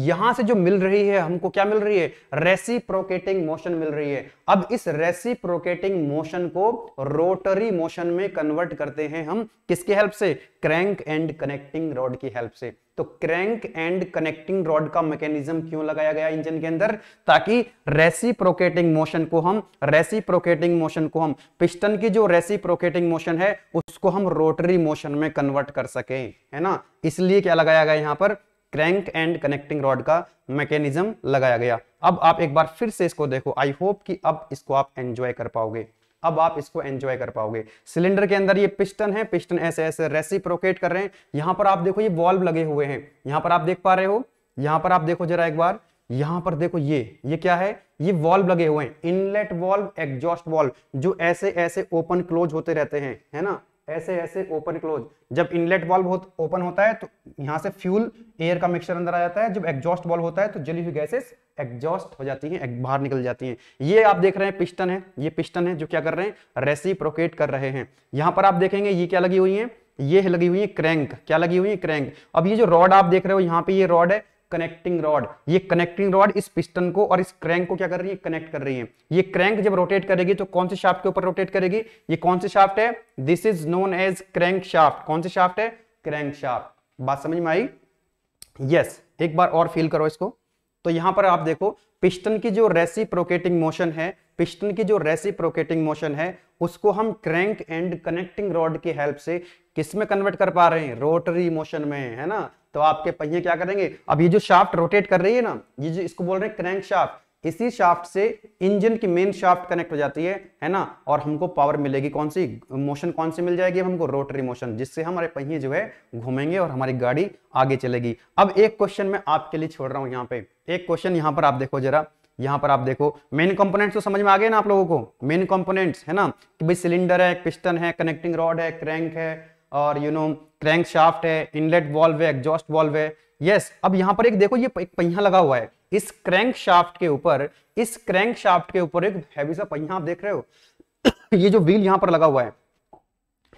यहां से जो मिल रही है हमको क्या मिल रही है रेसी प्रोकेटिंग मोशन मिल रही है अब इस रेसी प्रोकेटिंग मोशन को रोटरी मोशन में कन्वर्ट करते हैं हम किसके हेल्प से क्रैंक एंड कनेक्टिंग रॉड की हेल्प से तो क्रैंक एंड कनेक्टिंग रॉड का मैकेनिज्म क्यों लगाया गया इंजन के अंदर ताकि रेसी प्रोकेटिंग मोशन को हम रेसी प्रोकेटिंग मोशन को हम पिस्टन की जो रेसी प्रोकेटिंग मोशन है उसको हम रोटरी मोशन में कन्वर्ट कर सके है ना इसलिए क्या लगाया गया यहां पर क्रैंक एंड कनेक्टिंग रॉड का मैकेनिज्म लगाया गया अब आप एक बार फिर से इसको देखो आई होप कि अब इसको आप एंजॉय कर पाओगे अब आप इसको एंजॉय कर पाओगे सिलेंडर के अंदर ये पिस्टन है पिस्टन ऐसे ऐसे रेसी कर रहे हैं यहां पर आप देखो ये वॉल्व लगे हुए हैं यहां पर आप देख पा रहे हो यहां पर आप देखो जरा एक बार यहां पर देखो ये ये क्या है ये वॉल्व लगे हुए हैं इनलेट वॉल्व एग्जॉस्ट वॉल्व जो ऐसे ऐसे ओपन क्लोज होते रहते हैं है ना ऐसे ऐसे ओपन क्लोज जब इनलेट बल्ब हो, ओपन होता है तो यहाँ से फ्यूल एयर का मिक्सचर अंदर आ जाता है जब एग्जॉस्ट बल्ब होता है तो जली हुई गैसेस एग्जॉस्ट हो जाती हैं बाहर निकल जाती हैं ये आप देख रहे हैं पिस्टन है ये पिस्टन है जो क्या कर रहे हैं प्रोकेट कर रहे हैं यहाँ पर आप देखेंगे ये क्या लगी हुई है ये लगी हुई है क्रैंक क्या लगी हुई है क्रैंक अब ये जो रॉड आप देख रहे हो यहाँ पे ये रॉड है कनेक्टिंग रॉड ये कनेक्टिंग रॉड इस पिस्टन को और इस क्रैंक को क्या कर रही है कनेक्ट कर रही है ये क्रैंक जब रोटेट करेगी तो कौन से शाफ्ट के ऊपर रोटेट करेगी ये कौन से शाफ्ट है this is known as crank shaft कौन से शाफ्ट है क्रैंक शाफ्ट बात समझ में आई यस एक बार और फील करो इसको तो यहां पर आप देखो पिस्टन की जो रेसी प्रोकेटिंग मोशन है पिस्टन की जो रेसी प्रोकेटिंग मोशन है उसको हम क्रैंक एंड कनेक्टिंग रॉड की हेल्प से किस में कन्वर्ट कर पा रहे हैं रोटरी मोशन में है ना तो आपके पहिए क्या करेंगे अब ये जो शाफ्ट रोटेट कर रही है ना ये जो इसको बोल रहे हैं क्रैंक शाफ्ट इसी शाफ्ट से इंजन की मेन शाफ्ट कनेक्ट हो जाती है है ना और हमको पावर मिलेगी कौन सी मोशन कौन सी मिल जाएगी हमको रोटरी मोशन जिससे हमारे पहिए जो है घूमेंगे और हमारी गाड़ी आगे चलेगी अब एक क्वेश्चन मैं आपके लिए छोड़ रहा हूँ यहाँ पे एक क्वेश्चन यहाँ पर आप देखो जरा यहाँ पर आप देखो मेन कंपोनेंट्स तो समझ में आ गए ना आप लोगों को मेन कंपोनेंट्स है ना कि भाई सिलेंडर है पिस्टन है कनेक्टिंग रॉड है क्रैंक है और यू नो क्रैंक शाफ्ट है इनलेट वॉल्व है एग्जॉस्ट वॉल्व है यस अब यहाँ पर एक देखो ये एक पहिया लगा हुआ है इस क्रैंक शाफ्ट के ऊपर इस क्रैंक शाफ्ट के ऊपर एक हैवी सा पहिया आप देख रहे हो ये जो व्हील यहाँ पर लगा हुआ है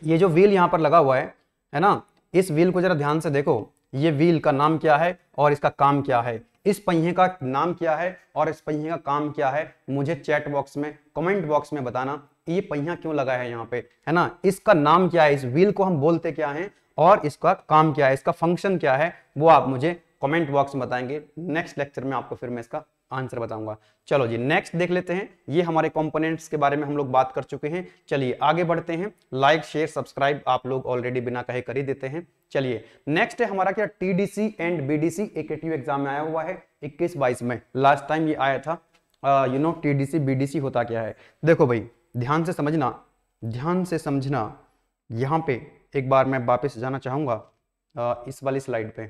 ये जो व्हील यहाँ पर लगा हुआ है है ना इस व्हील को जरा ध्यान से देखो ये व्हील का नाम क्या है और इसका काम क्या है इस पहिए का नाम क्या है और इस पहिए का काम क्या है मुझे चैट बॉक्स में कमेंट बॉक्स में बताना ये पहिया क्यों लगा है यहाँ पे है ना इसका नाम क्या है इस व्हील को हम बोलते क्या है और इसका काम क्या है इसका फंक्शन क्या है वो आप मुझे कमेंट बॉक्स में बताएंगे नेक्स्ट लेक्चर में आपको फिर मैं इसका आंसर बताऊंगा चलो जी नेक्स्ट देख लेते हैं ये हमारे कंपोनेंट्स के बारे में हम लोग बात कर चुके हैं चलिए आगे बढ़ते हैं लाइक शेयर सब्सक्राइब आप लोग ऑलरेडी बिना कहे कर ही देते हैं चलिए नेक्स्ट है हमारा क्या TDC and BDC AKTU exam में आया हुआ है इक्कीस बाईस में लास्ट टाइम ये आया था यू नो टीडीसी बीडीसी होता क्या है देखो भाई ध्यान से समझना ध्यान से समझना यहाँ पे एक बार मैं वापस जाना चाहूँगा इस वाली स्लाइड पे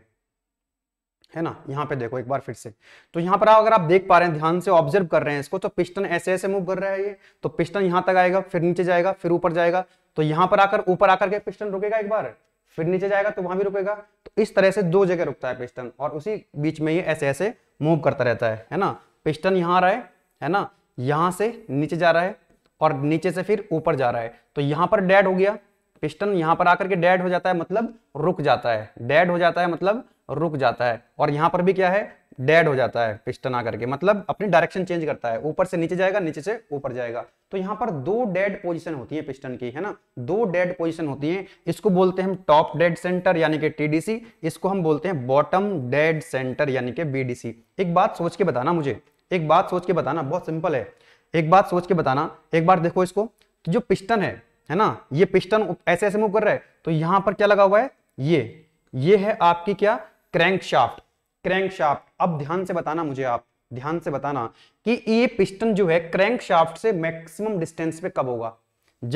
है ना यहाँ पे देखो एक बार फिर से तो यहाँ पर अगर आप देख पा रहे हैं ध्यान से ऑब्जर्व कर रहे हैं इसको तो पिस्टन ऐसे ऐसे मूव कर रहा है ये तो पिस्टन यहाँ तक आएगा फिर नीचे जाएगा फिर ऊपर जाएगा तो यहाँ पर आकर ऊपर आकर के पिस्टन रुकेगा एक बार फिर नीचे जाएगा तो वहां भी रुकेगा तो इस तरह से दो जगह रुकता है पिस्टन और उसी बीच में ये ऐसे ऐसे मूव करता रहता है है ना पिस्टन यहाँ आ रहा है है ना यहाँ से नीचे जा रहा है और नीचे से फिर ऊपर जा रहा है तो यहां पर डेड हो गया पिस्टन यहां पर आकर के डेड हो जाता है मतलब रुक जाता है डेड हो जाता है मतलब रुक जाता है और यहां पर भी क्या है डेड हो जाता है पिस्टन आकर के मतलब अपनी डायरेक्शन चेंज करता है ऊपर से नीचे जाएगा नीचे से ऊपर जाएगा तो यहाँ पर दो डेड पोजीशन होती है पिस्टन की है ना दो डेड पोजीशन होती है इसको बोलते हैं हम टॉप डेड सेंटर यानी कि टीडीसी इसको हम बोलते हैं बॉटम डेड सेंटर यानी कि बीडीसी एक बात सोच के बताना मुझे एक बात सोच के बताना बहुत सिंपल है एक बात सोच के बताना एक बार देखो इसको तो जो पिस्टन है है ना ये पिस्टन ऐसे ऐसे मूव कर रहा है तो यहां पर क्या लगा हुआ है ये ये है आपकी क्या क्रैंक शाफ्ट क्रैंक शाफ्ट अब ध्यान से बताना मुझे आप ध्यान से बताना कि ये पिस्टन जो है क्रैंक शाफ्ट से मैक्सिमम डिस्टेंस पे कब होगा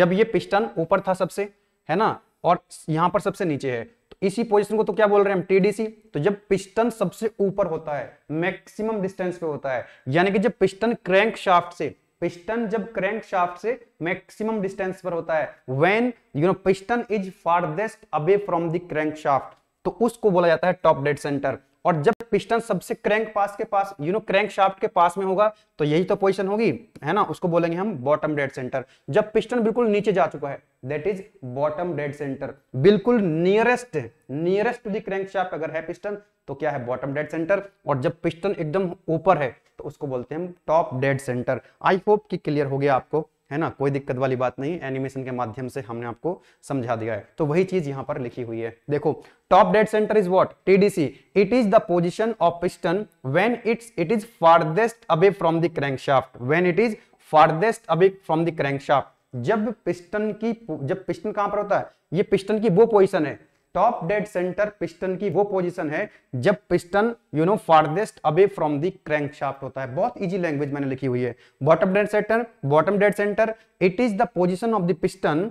जब ये पिस्टन ऊपर था सबसे है ना और यहां पर सबसे नीचे है इसी पोजिशन को तो क्या बोल रहे हैं हम टीडीसी तो जब पिस्टन सबसे ऊपर होता है मैक्सिमम डिस्टेंस पे होता है यानी कि जब पिस्टन क्रैंक शाफ्ट से पिस्टन जब क्रैंक शाफ्ट से मैक्सिमम डिस्टेंस पर होता है when you know piston is farthest away from the crank shaft तो उसको बोला जाता है टॉप डेड सेंटर और जब पिस्टन सबसे क्रैंक पास के पास यू नो क्रैंक शाफ्ट के पास में होगा तो यही तो पोजिशन होगी है ना उसको बोलेंगे हम बॉटम डेड सेंटर जब पिस्टन बिल्कुल नीचे जा चुका है that is bottom dead centre बिल्कुल nearest nearest to crank shaft अगर है पिस्टन तो क्या है बॉटम डेड सेंटर और जब पिस्टन एकदम ऊपर है तो उसको बोलते हैं हम top dead centre I hope कि क्लियर हो गया आपको है ना कोई दिक्कत वाली बात नहीं एनिमेशन के माध्यम से हमने आपको समझा दिया है तो वही चीज यहाँ पर लिखी हुई है देखो top dead centre is what TDC it is the position of piston when it's it is farthest away from the crankshaft when it is farthest away from the crankshaft जब पिस्टन की जब पिस्टन कहां पर होता है ये पिस्टन की वो पोजिशन है टॉप डेड सेंटर पिस्टन की वो पोजीशन है जब piston you know farthest away from the crank shaft होता है बहुत इजी लैंग्वेज मैंने लिखी हुई है bottom dead centre bottom dead centre it is the position of the piston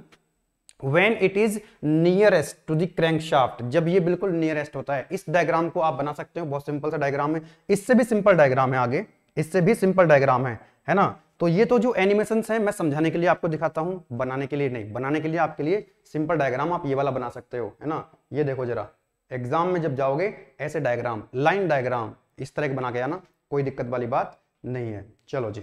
when it is nearest to the crankshaft जब ये बिल्कुल nearest होता है इस डायग्राम को आप बना सकते हो बहुत सिंपल सा डायग्राम है इससे भी सिंपल डायग्राम है आगे इससे भी सिंपल डायग्राम है है ना तो ये तो जो एनिमेशन है मैं समझाने के लिए आपको दिखाता हूँ बनाने के लिए नहीं बनाने के लिए आपके लिए सिंपल डायग्राम आप ये वाला बना सकते हो है ना ये देखो जरा एग्जाम में जब जाओगे ऐसे डायग्राम लाइन डायग्राम इस तरह के बना के आना कोई दिक्कत वाली बात नहीं है चलो जी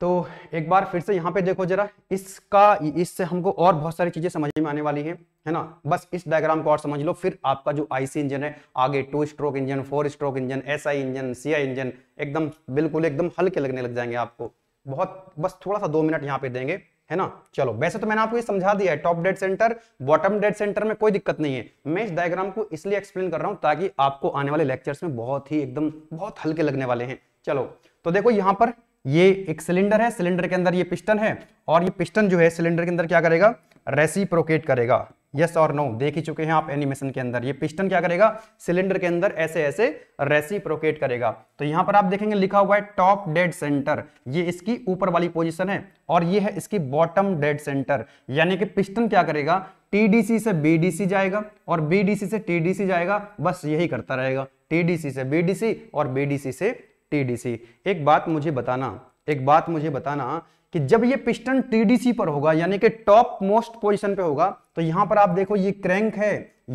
तो एक बार फिर से यहाँ पे देखो जरा इसका इससे हमको और बहुत सारी चीजें समझ में आने वाली हैं है ना बस इस डायग्राम को और समझ लो फिर आपका जो आईसी इंजन है आगे two stroke engine four stroke engine SI engine CI engine एकदम बिल्कुल एकदम हल्के लगने लग जाएंगे आपको बहुत बस थोड़ा सा दो मिनट यहाँ पे देंगे है ना चलो वैसे तो मैंने आपको ये समझा दिया है top dead centre bottom dead centre में कोई दिक्कत नहीं है मैं इस डायग्राम को इसलिए एक्सप्लेन कर रहा हूँ ताकि आपको आने वाले लेक्चर्स में बहुत ही एकदम बहुत हल्के लगने वाले हैं चलो तो देखो यहाँ पर ये एक सिलेंडर है सिलेंडर के अंदर ये पिस्टन है और ये पिस्टन जो है सिलेंडर के अंदर क्या करेगा रेसिप्रोकेट करेगा यस और नो देख ही चुके हैं आप एनिमेशन के अंदर ये पिस्टन क्या करेगा सिलेंडर के अंदर ऐसे ऐसे रेसिप्रोकेट करेगा तो यहां पर आप देखेंगे लिखा हुआ है टॉप डेड सेंटर ये इसकी ऊपर वाली पोजीशन है और ये है इसकी बॉटम डेड सेंटर यानी कि पिस्टन क्या करेगा टीडीसी से बीडीसी जाएगा और बीडीसी से टीडीसी जाएगा बस यही करता रहेगा टीडीसी से बीडीसी और बीडीसी से टीडीसी एक बात मुझे बताना एक बात मुझे बताना कि जब ये पिस्टन टीडीसी पर होगा यानी कि टॉप मोस्ट पोजिशन पे होगा तो यहां पर आप देखो ये क्रैंक है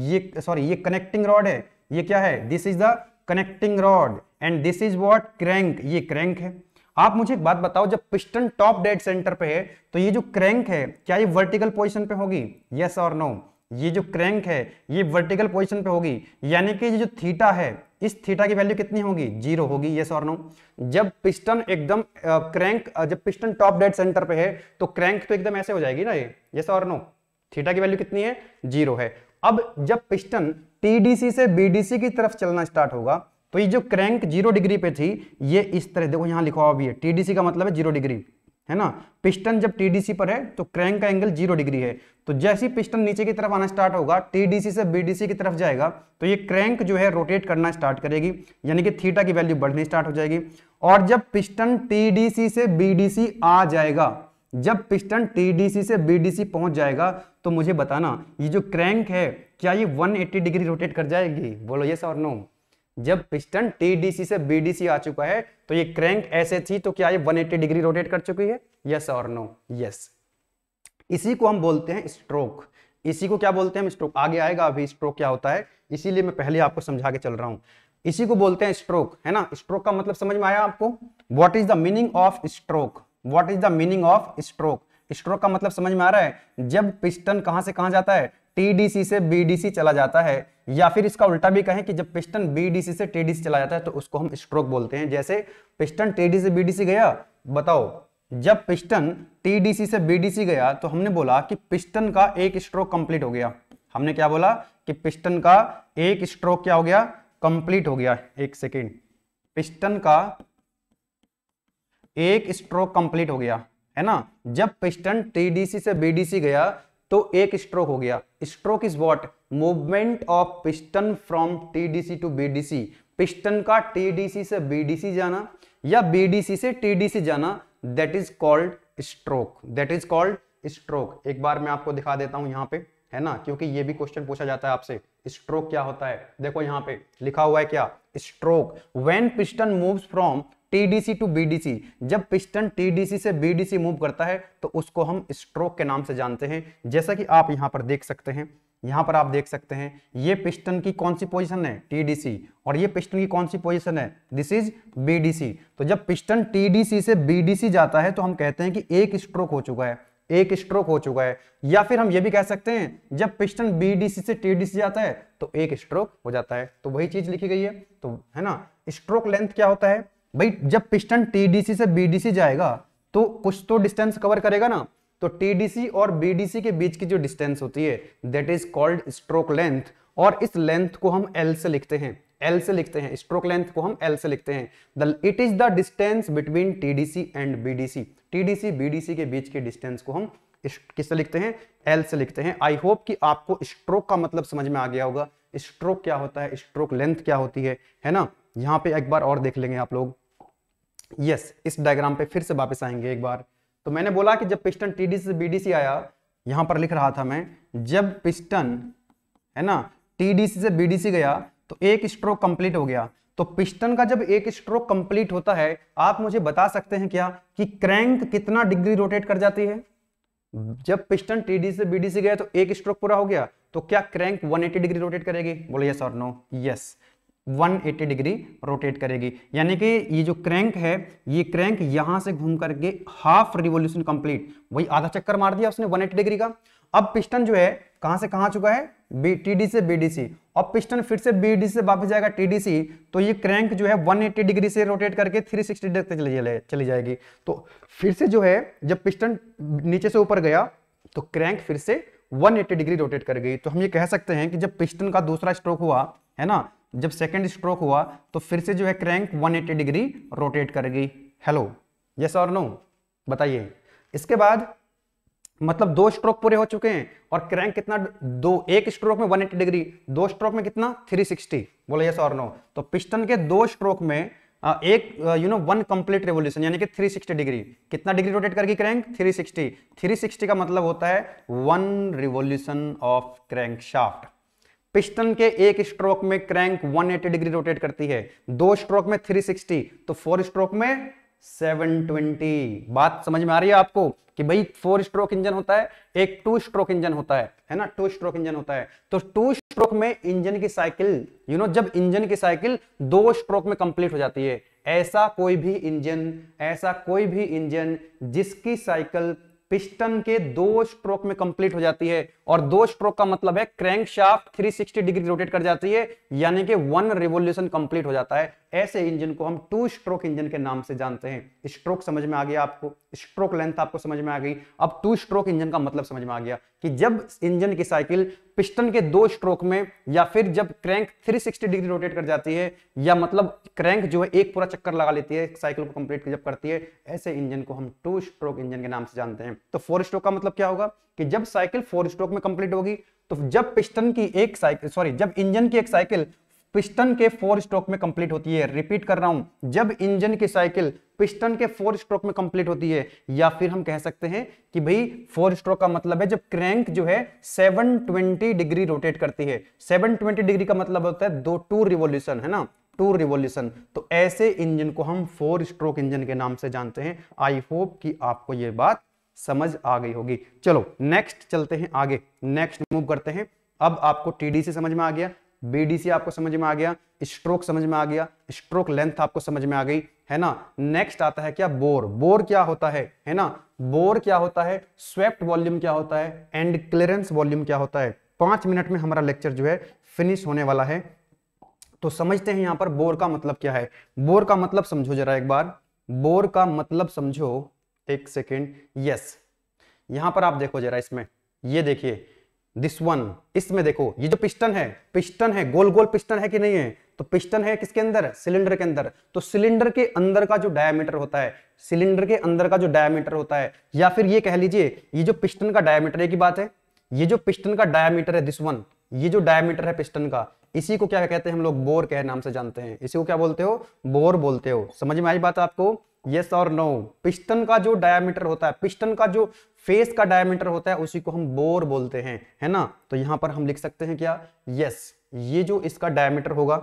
ये सॉरी ये कनेक्टिंग रॉड है ये क्या है this is the connecting rod and this is what crank ये क्रैंक है आप मुझे एक बात बताओ जब पिस्टन टॉप डेड सेंटर पे है तो ये जो क्रैंक है क्या ये वर्टिकल पोजिशन पे होगी यस और नो ये जो क्रैंक है ये वर्टिकल पोजिशन पे होगी यानी कि ये जो थीटा है इस थीटा की वैल्यू कितनी होगी जीरो होगी ये और नो जब पिस्टन एकदम क्रैंक जब पिस्टन टॉप डेड सेंटर पे है तो क्रैंक तो एकदम ऐसे हो जाएगी ना ये ये और नो थीटा की वैल्यू कितनी है जीरो है अब जब पिस्टन टीडीसी से बीडीसी की तरफ चलना स्टार्ट होगा तो ये जो क्रैंक जीरो डिग्री पे थी ये इस तरह देखो यहां लिखा हुआ भी है टीडीसी का मतलब है जीरो डिग्री है ना पिस्टन जब टीडीसी पर है तो क्रैंक का एंगल जीरो डिग्री है तो जैसे ही पिस्टन नीचे की तरफ आना स्टार्ट होगा टीडीसी से बीडीसी की तरफ जाएगा तो ये क्रैंक जो है रोटेट करना स्टार्ट करेगी यानी कि थीटा की वैल्यू बढ़नी स्टार्ट हो जाएगी और जब पिस्टन टीडीसी से बीडीसी आ जाएगा जब पिस्टन टीडीसी से बीडीसी पहुंच जाएगा तो मुझे बताना ये जो क्रैंक है क्या ये 180 डिग्री रोटेट कर जाएगी बोलो यस और नो जब पिस्टन टीडीसी से बीडीसी आ चुका है तो ये क्रैंक ऐसे थी तो क्या ये 180 डिग्री रोटेट कर चुकी है यस और नो यस इसी को हम बोलते हैं स्ट्रोक इसी को क्या बोलते हैं हम स्ट्रोक आगे आएगा अभी स्ट्रोक क्या होता है इसीलिए मैं पहले आपको समझा के चल रहा हूं इसी को बोलते हैं स्ट्रोक है ना स्ट्रोक का मतलब समझ में आया आपको what is the meaning of stroke what is the meaning of stroke stroke का मतलब समझ में आ रहा है जब पिस्टन कहां से कहां जाता है टीडीसी से बीडीसी चला जाता है या फिर इसका उल्टा भी कहें कि जब पिस्टन बीडीसी से टीडीसी चला जाता है तो उसको हम स्ट्रोक बोलते हैं जैसे पिस्टन टीडी से बीडीसी गया बताओ जब पिस्टन टीडीसी से बीडीसी गया तो हमने बोला कि पिस्टन का एक स्ट्रोक कंप्लीट हो गया हमने क्या बोला कि पिस्टन का एक स्ट्रोक क्या हो गया कंप्लीट हो गया एक सेकेंड पिस्टन का एक स्ट्रोक कंप्लीट हो गया है ना जब पिस्टन टीडीसी से बीडीसी गया तो एक स्ट्रोक हो गया stroke is what movement of piston from TDC to BDC piston का टीडीसी से बीडीसी जाना या बीडीसी से टीडीसी जाना that is called stroke that is called stroke एक बार मैं आपको दिखा देता हूं यहां पे है ना क्योंकि ये भी क्वेश्चन पूछा जाता है आपसे स्ट्रोक क्या होता है देखो यहाँ पे लिखा हुआ है क्या stroke when piston moves from TDC to BDC जब पिस्टन टीडीसी से बीडीसी मूव करता है तो उसको हम स्ट्रोक के नाम से जानते हैं जैसा कि आप यहां पर देख सकते हैं यहां पर आप देख सकते हैं ये पिस्टन की कौन सी पोजीशन है टीडीसी और ये पिस्टन की कौन सी पोजीशन है दिस इज बीडीसी तो जब पिस्टन टीडीसी से बीडीसी जाता है तो हम कहते हैं कि एक स्ट्रोक हो चुका है एक स्ट्रोक हो चुका है या फिर हम ये भी कह सकते हैं जब पिस्टन बीडीसी से टीडीसी जाता है तो एक स्ट्रोक हो जाता है तो वही चीज लिखी गई है तो है ना स्ट्रोक लेंथ क्या होता है भाई जब पिस्टन टीडीसी से बीडीसी जाएगा तो कुछ तो डिस्टेंस कवर करेगा ना तो टीडीसी और बीडीसी के बीच की जो डिस्टेंस होती है that is called stroke length और इस लेंथ को हम एल से लिखते हैं एल से लिखते हैं स्ट्रोक लेंथ को हम एल से लिखते हैं it is the distance between TDC and BDC TDC BDC के बीच के डिस्टेंस को हम किससे लिखते हैं एल से लिखते हैं आई होप कि आपको स्ट्रोक का मतलब समझ में आ गया होगा स्ट्रोक क्या होता है स्ट्रोक लेंथ क्या होती है है ना यहाँ पे एक बार और देख लेंगे आप लोग यस इस डायग्राम पे फिर से वापस आएंगे एक बार तो मैंने बोला कि जब पिस्टन टी से बी आया यहां पर लिख रहा था मैं जब पिस्टन है ना टी से बी गया तो एक स्ट्रोक कंप्लीट हो गया तो पिस्टन का जब एक स्ट्रोक कंप्लीट होता है आप मुझे बता सकते हैं क्या कि क्रैंक कितना डिग्री रोटेट कर जाती है जब पिस्टन टी से बी गया तो एक स्ट्रोक पूरा हो गया तो क्या क्रैंक 180 डिग्री रोटेट करेगी बोले यस और नो यस 180 डिग्री रोटेट करेगी यानी कि ये जो क्रैंक है ये क्रैंक यहां से घूम करके हाफ रिवोल्यूशन कंप्लीट वही आधा चक्कर मार दिया उसने 180 डिग्री का अब पिस्टन जो है कहां से कहां चुका है टीडी से बीडीसी और पिस्टन फिर से बीडीसी से वापस जाएगा टीडीसी तो ये क्रैंक जो है 180 डिग्री से रोटेट करके 360 डिग्री तक चली चली जाएगी तो फिर से जो है जब पिस्टन नीचे से ऊपर गया तो क्रैंक फिर से 180 डिग्री रोटेट कर गई तो हम ये कह सकते हैं कि जब पिस्टन का दूसरा स्ट्रोक हुआ है ना जब सेकेंड स्ट्रोक हुआ तो फिर से जो है क्रैंक 180 डिग्री रोटेट कर गई हेलो यस और नो बताइए इसके बाद मतलब दो स्ट्रोक पूरे हो चुके हैं और क्रैंक कितना दो एक स्ट्रोक में 180 डिग्री दो स्ट्रोक में कितना 360 बोलो यस और नो तो पिस्टन के दो स्ट्रोक में एक you know one complete revolution यानी कि 360 डिग्री कितना डिग्री रोटेट करेगी क्रैंक 360 360 का मतलब होता है one revolution of crank shaft piston के एक स्ट्रोक में क्रैंक 180 डिग्री रोटेट करती है दो स्ट्रोक में 360 तो फोर स्ट्रोक में 720 बात समझ में आ रही है आपको कि भाई फोर स्ट्रोक इंजन होता है एक टू स्ट्रोक इंजन होता है है ना टू स्ट्रोक इंजन होता है तो टू स्ट्रोक में इंजन की साइकिल यू नो जब इंजन की साइकिल दो स्ट्रोक में कंप्लीट हो जाती है ऐसा कोई भी इंजन ऐसा कोई भी इंजन जिसकी साइकिल पिस्टन के दो स्ट्रोक में कंप्लीट हो जाती है और दो स्ट्रोक का मतलब है क्रैंक शाफ्ट 360 डिग्री रोटेट कर जाती है यानी कि वन रिवोल्यूशन कंप्लीट हो जाता है ऐसे इंजन को हम टू स्ट्रोक इंजन के नाम से जानते हैं स्ट्रोक समझ में आ गया आपको स्ट्रोक लेंथ आपको समझ में आ गई अब टू स्ट्रोक इंजन का मतलब समझ में आ गया कि जब इंजन की साइकिल पिस्टन के दो स्ट्रोक में या फिर जब क्रैंक सिक्सटी डिग्री रोटेट कर जाती है या मतलब क्रैंक जो है एक पूरा चक्कर लगा लेती है साइकिल को कंप्लीट जब करती है ऐसे इंजन को हम टू स्ट्रोक इंजन के नाम से जानते हैं तो फोर स्ट्रोक का मतलब क्या होगा कि जब साइकिल फोर स्ट्रोक में कंप्लीट होगी तो जब पिस्टन की एक साइकिल सॉरी जब इंजन की एक साइकिल पिस्टन के फोर स्ट्रोक में कंप्लीट होती है रिपीट कर रहा हूं जब इंजन की साइकिल पिस्टन के फोर स्ट्रोक में कंप्लीट होती है या फिर हम कह सकते हैं कि भाई फोर स्ट्रोक का मतलब है जब क्रैंक जो है 720 डिग्री रोटेट करती है 720 डिग्री का मतलब होता है दो टू रिवोल्यूशन है ना टू रिवोल्यूशन तो ऐसे इंजन को हम फोर स्ट्रोक इंजन के नाम से जानते हैं आई होप कि आपको यह बात समझ आ गई होगी चलो नेक्स्ट चलते हैं आगे नेक्स्ट मूव करते हैं अब आपको टीडीसी समझ में आ गया बीडीसी आपको समझ में आ गया स्ट्रोक समझ में आ गया स्ट्रोक लेंथ आपको समझ में आ गई है ना नेक्स्ट आता है क्या बोर बोर क्या होता है है ना बोर क्या होता है स्वेप्ट वॉल्यूम क्या होता है एंड क्लियरेंस वॉल्यूम क्या होता है पांच मिनट में हमारा लेक्चर जो है फिनिश होने वाला है तो समझते हैं यहां पर बोर का मतलब क्या है बोर का मतलब समझो जरा एक बार बोर का मतलब समझो एक सेकेंड यस यहां पर आप देखो जरा इसमें ये देखिए दिस वन इसमें देखो ये जो पिस्टन है पिस्टन है गोल गोल पिस्टन है कि नहीं है तो पिस्टन है किसके अंदर सिलेंडर के अंदर तो सिलेंडर के अंदर का जो डायमीटर होता है सिलेंडर के अंदर का जो डायमीटर होता है या फिर ये कह लीजिए ये जो पिस्टन का डायमीटर की बात है ये जो पिस्टन का डायमीटर है दिस वन ये जो डायमीटर है पिस्टन का इसी को क्या कहते हैं हम लोग बोर के नाम से जानते हैं इसी को क्या बोलते हो बोर बोलते हो समझ में आई बात आपको यस और नो पिस्टन का जो डायमीटर होता है पिस्टन का जो फेस का डायमीटर होता है उसी को हम बोर बोलते हैं है ना तो यहां पर हम लिख सकते हैं क्या यस yes, ये जो इसका डायमीटर होगा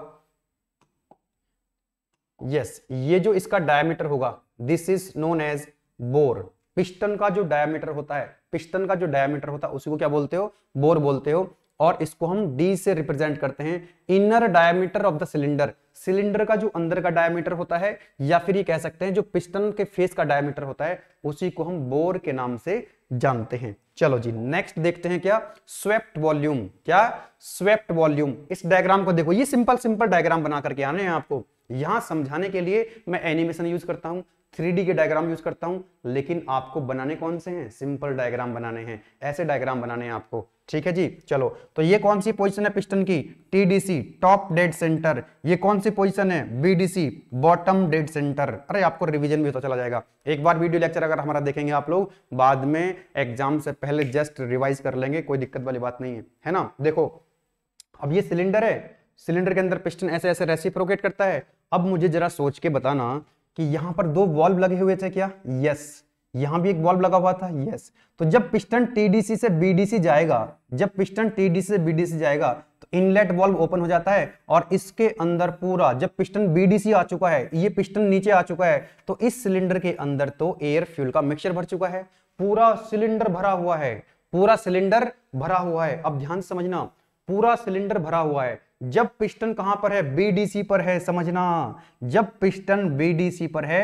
यस yes, ये जो इसका डायमीटर होगा this is known as bore piston का जो डायमीटर होता है पिस्टन का जो डायमीटर होता है उसी को क्या बोलते हो बोर बोलते हो और इसको हम डी से रिप्रेजेंट करते हैं inner diameter of the cylinder cylinder का जो अंदर का डायमीटर होता है या फिर ये कह सकते हैं जो पिस्टन के फेस का डायमीटर होता है उसी को हम बोर के नाम से जानते हैं चलो जी नेक्स्ट देखते हैं क्या स्वेप्ट वॉल्यूम क्या स्वेप्ट वॉल्यूम इस डायग्राम को देखो ये सिंपल सिंपल डायग्राम बना करके आने हैं आपको यहां समझाने के लिए मैं एनिमेशन यूज करता हूं थ्री के डायग्राम यूज करता हूं लेकिन आपको बनाने कौन से हैं सिंपल डायग्राम बनाने हैं ऐसे डायग्राम बनाने हैं आपको ठीक है जी चलो तो ये कौन सी पोजीशन है पिस्टन की टीडीसी टॉप डेड सेंटर ये कौन सी पोजीशन है बीडीसी बॉटम डेड सेंटर अरे आपको रिवीजन भी तो चला जाएगा एक बार वीडियो लेक्चर अगर हमारा देखेंगे आप लोग बाद में एग्जाम से पहले जस्ट रिवाइज कर लेंगे कोई दिक्कत वाली बात नहीं है है ना देखो अब ये सिलेंडर है सिलेंडर के अंदर पिस्टन ऐसे ऐसे रेसिप्रोकेट करता है अब मुझे जरा सोच के बताना कि यहां पर दो वॉल्व लगे हुए थे क्या यस यहां भी एक बॉल्ब लगा हुआ था यस तो जब पिस्टन टीडीसी से बीडीसी जाएगा जब पिस्टन टीडीसी से बीडीसी जाएगा तो इनलेट बॉल्ब ओपन हो जाता है और इसके अंदर पूरा जब पिस्टन बीडीसी आ चुका है ये पिस्टन नीचे आ चुका है तो इस सिलेंडर के अंदर तो एयर फ्यूल का मिक्सचर भर चुका है पूरा सिलेंडर भरा हुआ है पूरा सिलेंडर भरा हुआ है अब ध्यान समझना पूरा सिलेंडर भरा हुआ है जब पिस्टन कहां पर है बीडीसी पर है समझना जब पिस्टन बीडीसी पर है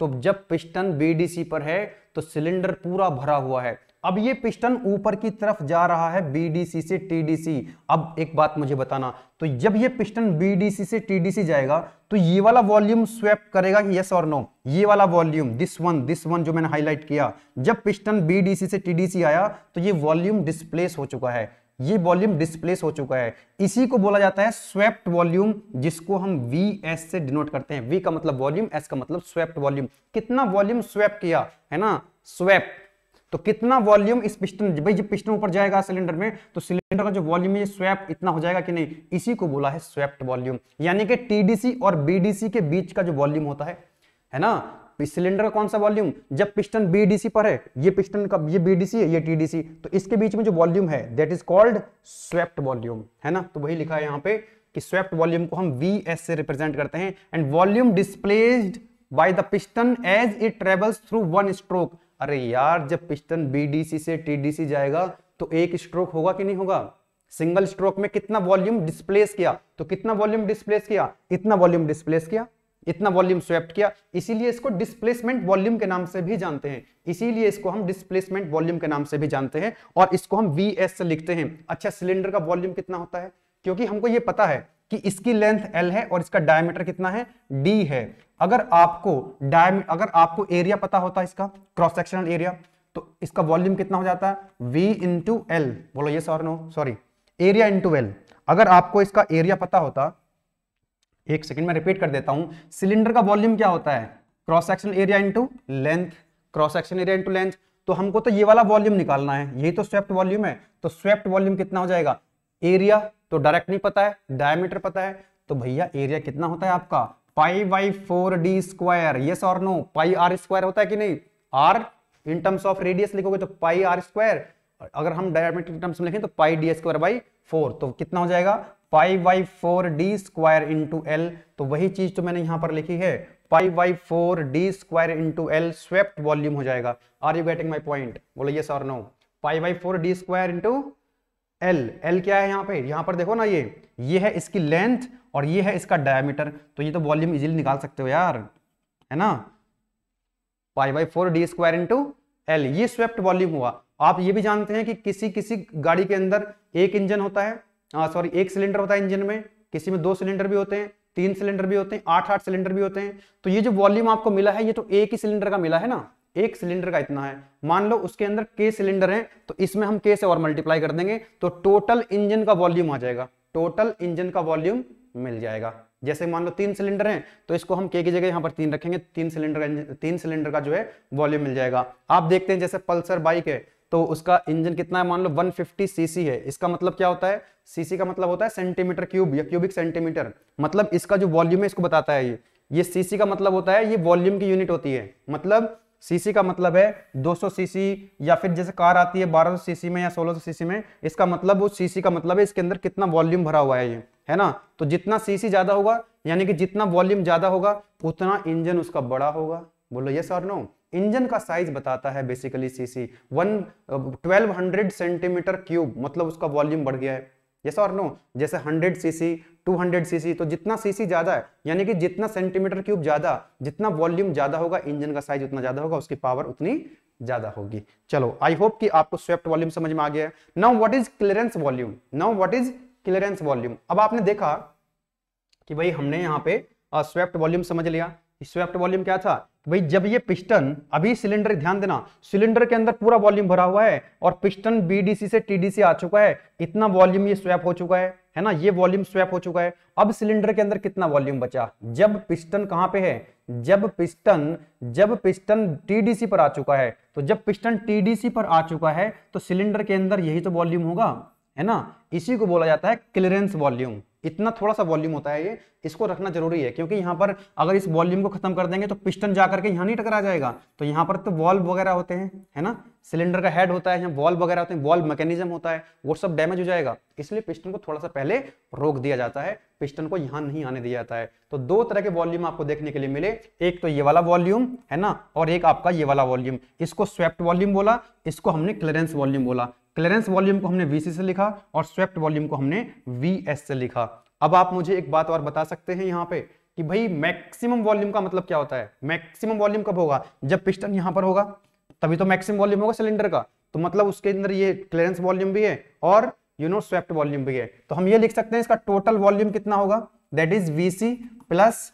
तो जब पिस्टन बीडीसी पर है तो सिलेंडर पूरा भरा हुआ है अब ये पिस्टन ऊपर की तरफ जा रहा है बीडीसी से टीडीसी अब एक बात मुझे बताना तो जब ये पिस्टन बीडीसी से टीडीसी जाएगा तो ये वाला वॉल्यूम स्वेप करेगा कि यस और नो ये वाला volume this one this one जो मैंने हाईलाइट किया जब पिस्टन बीडीसी से टीडीसी आया तो ये वॉल्यूम डिस्प्लेस हो चुका है ये वॉल्यूम डिस्प्लेस हो चुका है इसी को बोला जाता है स्वेप्ट वॉल्यूम जिसको हम वी एस से डिनोट करते हैं वी का मतलब वॉल्यूम एस का मतलब स्वेप्ट वॉल्यूम कितना वॉल्यूम स्वेप किया है ना स्वेप तो कितना वॉल्यूम इस पिस्टन भाई जब पिस्टन ऊपर जाएगा सिलेंडर में तो सिलेंडर का जो वॉल्यूम है स्वैप इतना हो जाएगा कि नहीं इसी को बोला है स्वेप्ट वॉल्यूम यानी कि टीडीसी और बीडीसी के बीच का जो वॉल्यूम होता है है ना सिलेंडर का कौन सा वॉल्यूम जब पिस्टन बीडीसी पर है ये पिस्टन का ये बीडीसी है ये टीडीसी तो इसके बीच में जो वॉल्यूम है that is called swept volume है ना तो वही लिखा है यहाँ पे कि स्वेप्ट वॉल्यूम को हम वी एस से रिप्रेजेंट करते हैं and volume displaced by the piston as it travels through one stroke अरे यार जब पिस्टन बीडीसी से टीडीसी जाएगा तो एक स्ट्रोक होगा कि नहीं होगा सिंगल स्ट्रोक में कितना वॉल्यूम डिस्प्लेस किया तो कितना वॉल्यूम डिस्प्लेस किया इतना वॉल्यूम डिस्प्लेस किया इतना वॉल्यूम स्वेप्ट किया इसीलिए इसको डिस्प्लेसमेंट वॉल्यूम के नाम से भी जानते हैं इसीलिए इसको हम डिस्प्लेसमेंट वॉल्यूम के नाम से भी जानते हैं और इसको हम वी से लिखते हैं अच्छा सिलेंडर का वॉल्यूम कितना होता है क्योंकि हमको ये पता है कि इसकी लेंथ एल है और इसका डायमीटर कितना है डी है अगर आपको डायमी अगर आपको एरिया पता होता है इसका क्रॉस सेक्शनल एरिया तो इसका वॉल्यूम कितना हो जाता है वी इंटू एल बोलो ये sorry no sorry area into L अगर आपको इसका एरिया पता होता एक सेकंड में रिपीट कर देता हूं सिलेंडर का वॉल्यूम क्या होता है cross section area into length cross section area into length तो हमको तो ये वाला वॉल्यूम निकालना है यही तो स्वेप्ट वॉल्यूम है तो स्वेप्ट वॉल्यूम कितना हो जाएगा एरिया तो डायरेक्ट नहीं पता है डायमीटर पता है तो भैया एरिया कितना होता है आपका pi by four D square yes और नो पाई आर स्क्वायर होता है कि नहीं R in terms of radius लिखोगे तो पाई आर स्क्वायर अगर हम डायमीटर टर्म्स में लिखें तो pi D square by four तो कितना हो जाएगा five by four D square into L तो वही चीज तो मैंने यहां पर लिखी है five by four D square into L swept volume हो जाएगा are you getting my point बोलो ये sir no five by four D square into L L क्या है यहाँ पे यहाँ पर देखो ना ये ये है इसकी लेंथ और ये है इसका डायमीटर तो ये तो वॉल्यूम इजिली निकाल सकते हो यार है ना pi by four D square into L ये स्वेप्ट वॉल्यूम हुआ आप ये भी जानते हैं कि किसी किसी गाड़ी के अंदर एक इंजन होता है हाँ सॉरी एक सिलेंडर होता है इंजन में किसी में दो सिलेंडर भी होते हैं तीन सिलेंडर भी होते हैं आठ आठ सिलेंडर भी होते हैं तो ये जो वॉल्यूम आपको मिला है ये तो एक ही सिलेंडर का मिला है ना एक सिलेंडर का इतना है मान लो उसके अंदर के सिलेंडर हैं तो इसमें हम के से और मल्टीप्लाई कर देंगे तो टोटल इंजन का वॉल्यूम आ जाएगा टोटल इंजन का वॉल्यूम मिल जाएगा जैसे मान लो तीन सिलेंडर हैं तो इसको हम के की जगह यहाँ पर तीन रखेंगे तीन सिलेंडर का तीन सिलेंडर का जो है वॉल्यूम मिल जाएगा आप देखते हैं जैसे पल्सर बाइक है तो उसका इंजन कितना है मान लो 150 सीसी है इसका मतलब क्या होता है सीसी का मतलब होता है सेंटीमीटर क्यूब या क्यूबिक सेंटीमीटर मतलब इसका जो वॉल्यूम है इसको बताता है ये ये सीसी का मतलब होता है ये वॉल्यूम की यूनिट होती है मतलब सीसी का मतलब है 200 सीसी या फिर जैसे कार आती है 1200 सीसी में या 1600 सीसी में इसका मतलब वो सीसी का मतलब है इसके अंदर कितना वॉल्यूम भरा हुआ है ये है ना तो जितना सीसी ज्यादा होगा यानी कि जितना वॉल्यूम ज्यादा होगा उतना इंजन उसका बड़ा होगा बोलो यस और नो इंजन का साइज बताता है basically CC one twelve hundred centimetre cube मतलब उसका वॉल्यूम बढ़ गया है यस और नो जैसे 100 सीसी 200 सीसी तो जितना सीसी ज़्यादा है यानी कि जितना सेंटीमीटर क्यूब ज़्यादा जितना वॉल्यूम ज़्यादा होगा इंजन का साइज उतना ज़्यादा होगा उसकी पावर उतनी ज़्यादा होगी चलो आई होप कि आपको स्वेप्ट वॉल्यूम समझ में आ गया है now what is clearance volume now what is clearance volume अब आपने देखा कि भाई हमने यहाँ पे स्वेप्ट uh, वॉल्यूम समझ लिया स्वेप्ट वॉल्यूम क्या था भाई जब ये पिस्टन अभी सिलेंडर ध्यान देना सिलेंडर के अंदर पूरा वॉल्यूम भरा हुआ है और पिस्टन बीडीसी से टीडीसी आ चुका है इतना वॉल्यूम ये स्वैप हो चुका है है ना ये वॉल्यूम स्वैप हो चुका है अब सिलेंडर के अंदर कितना वॉल्यूम बचा जब पिस्टन कहां पे है जब पिस्टन जब पिस्टन टीडीसी पर आ चुका है तो जब पिस्टन टीडीसी पर आ चुका है तो सिलेंडर के अंदर यही तो वॉल्यूम होगा है ना इसी को बोला जाता है क्लियरेंस वॉल्यूम इतना थोड़ा सा वॉल्यूम होता है ये इसको रखना जरूरी है क्योंकि यहाँ पर अगर इस वॉल्यूम को खत्म कर देंगे तो पिस्टन जाकर के यहाँ नहीं टकरा जाएगा तो यहाँ पर तो वॉल्व वगैरह होते हैं है ना सिलेंडर का हेड होता है यहाँ वॉल्व वगैरह होते हैं वॉल्व मैकेनिज्म होता है वो सब डैमेज हो जाएगा इसलिए पिस्टन को थोड़ा सा पहले रोक दिया जाता है पिस्टन को यहाँ नहीं आने दिया जाता है तो दो तरह के वॉल्यूम आपको देखने के लिए मिले एक तो ये वाला वॉल्यूम है ना और एक आपका ये वाला वॉल्यूम इसको स्वेप्ट वॉल्यूम बोला इसको हमने क्लियरेंस वॉल्यूम बोला क्लियरेंस वॉल्यूम को हमने वीसी से लिखा और स्वेप्ट वॉल्यूम को हमने वी से लिखा अब आप मुझे एक बात और बता सकते हैं यहाँ पे कि भाई मैक्सिमम वॉल्यूम का मतलब क्या होता है मैक्सिमम वॉल्यूम कब होगा जब पिस्टन यहाँ पर होगा तभी तो मैक्सिमम वॉल्यूम होगा सिलेंडर का तो मतलब उसके अंदर ये क्लियरेंस वॉल्यूम भी है और यू नो स्वेप्ट वॉल्यूम भी है तो हम ये लिख सकते हैं इसका टोटल वॉल्यूम कितना होगा that is V C plus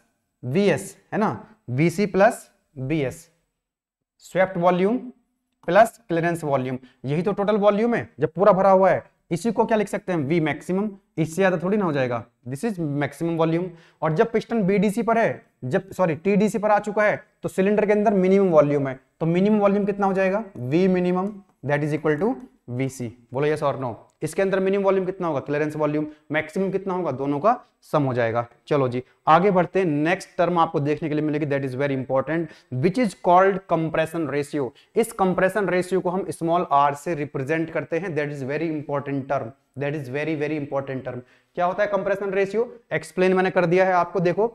V S है ना V C plus B S swept volume plus clearance volume यही तो टोटल वॉल्यूम है जब पूरा भरा हुआ है इसी को क्या लिख सकते हैं वी मैक्सिमम इससे ज्यादा थोड़ी ना हो जाएगा दिस इज मैक्सिमम वॉल्यूम और जब पिस्टन बीडीसी पर है जब सॉरी टीडीसी पर आ चुका है तो सिलेंडर के अंदर मिनिमम वॉल्यूम है तो मिनिमम वॉल्यूम कितना हो जाएगा V minimum that is equal to V C बोलो यस और नो इसके अंदर मिनिमम वॉल्यूम कितना होगा क्लियरेंस वॉल्यूम मैक्सिमम कितना होगा दोनों का सम हो जाएगा चलो जी आगे बढ़ते हैं नेक्स्ट टर्म आपको देखने के लिए मिलेगी that is very important which is called compression ratio इस कंप्रेशन रेशियो को हम स्मॉल आर से रिप्रेजेंट करते हैं that is very important term that is very very important term क्या होता है कंप्रेशन रेशियो एक्सप्लेन मैंने कर दिया है आपको देखो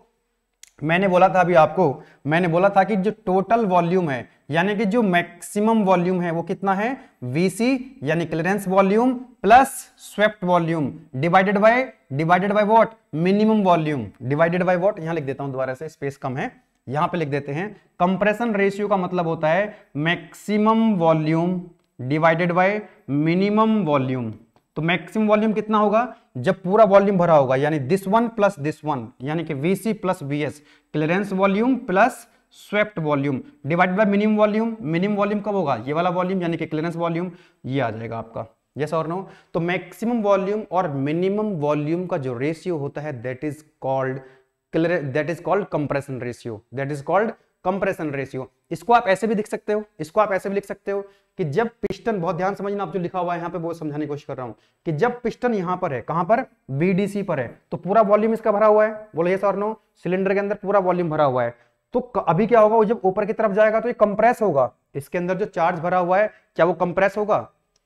मैंने बोला था अभी आपको मैंने बोला था कि जो टोटल वॉल्यूम है यानी कि जो मैक्सिमम वॉल्यूम है वो कितना है वीसी यानी clearance volume plus swept volume divided by divided by what minimum volume divided by what यहां लिख देता हूं दोबारा से स्पेस कम है यहां पे लिख देते हैं कंप्रेशन रेशियो का मतलब होता है maximum volume divided by minimum volume तो मैक्सिमम वॉल्यूम कितना होगा जब पूरा वॉल्यूम भरा होगा यानी this one plus this one यानी कि V C plus V S clearance volume plus swept volume divide by minimum volume minimum volume कब होगा ये वाला वॉल्यूम यानी कि क्लियरेंस वॉल्यूम ये आ जाएगा आपका यस तो और नो तो मैक्सिमम वॉल्यूम और मिनिमम वॉल्यूम का जो रेशियो होता है that is called clear that is called compression ratio that is called compression ratio इसको आप ऐसे भी लिख सकते हो इसको आप ऐसे भी लिख सकते हो कि जब पिस्टन बहुत ध्यान समझना आप जो लिखा हुआ है यहाँ पे बहुत समझाने की कोशिश कर रहा हूँ कि जब पिस्टन यहाँ पर है कहाँ पर बीडीसी पर है तो पूरा वॉल्यूम इसका भरा हुआ है बोलो ये सर नो सिलेंडर के अंदर पूरा वॉल्यूम भरा हुआ है तो अभी क्या होगा वो जब ऊपर की तरफ जाएगा तो ये कंप्रेस होगा इसके अंदर जो चार्ज भरा हुआ है क्या वो कंप्रेस होगा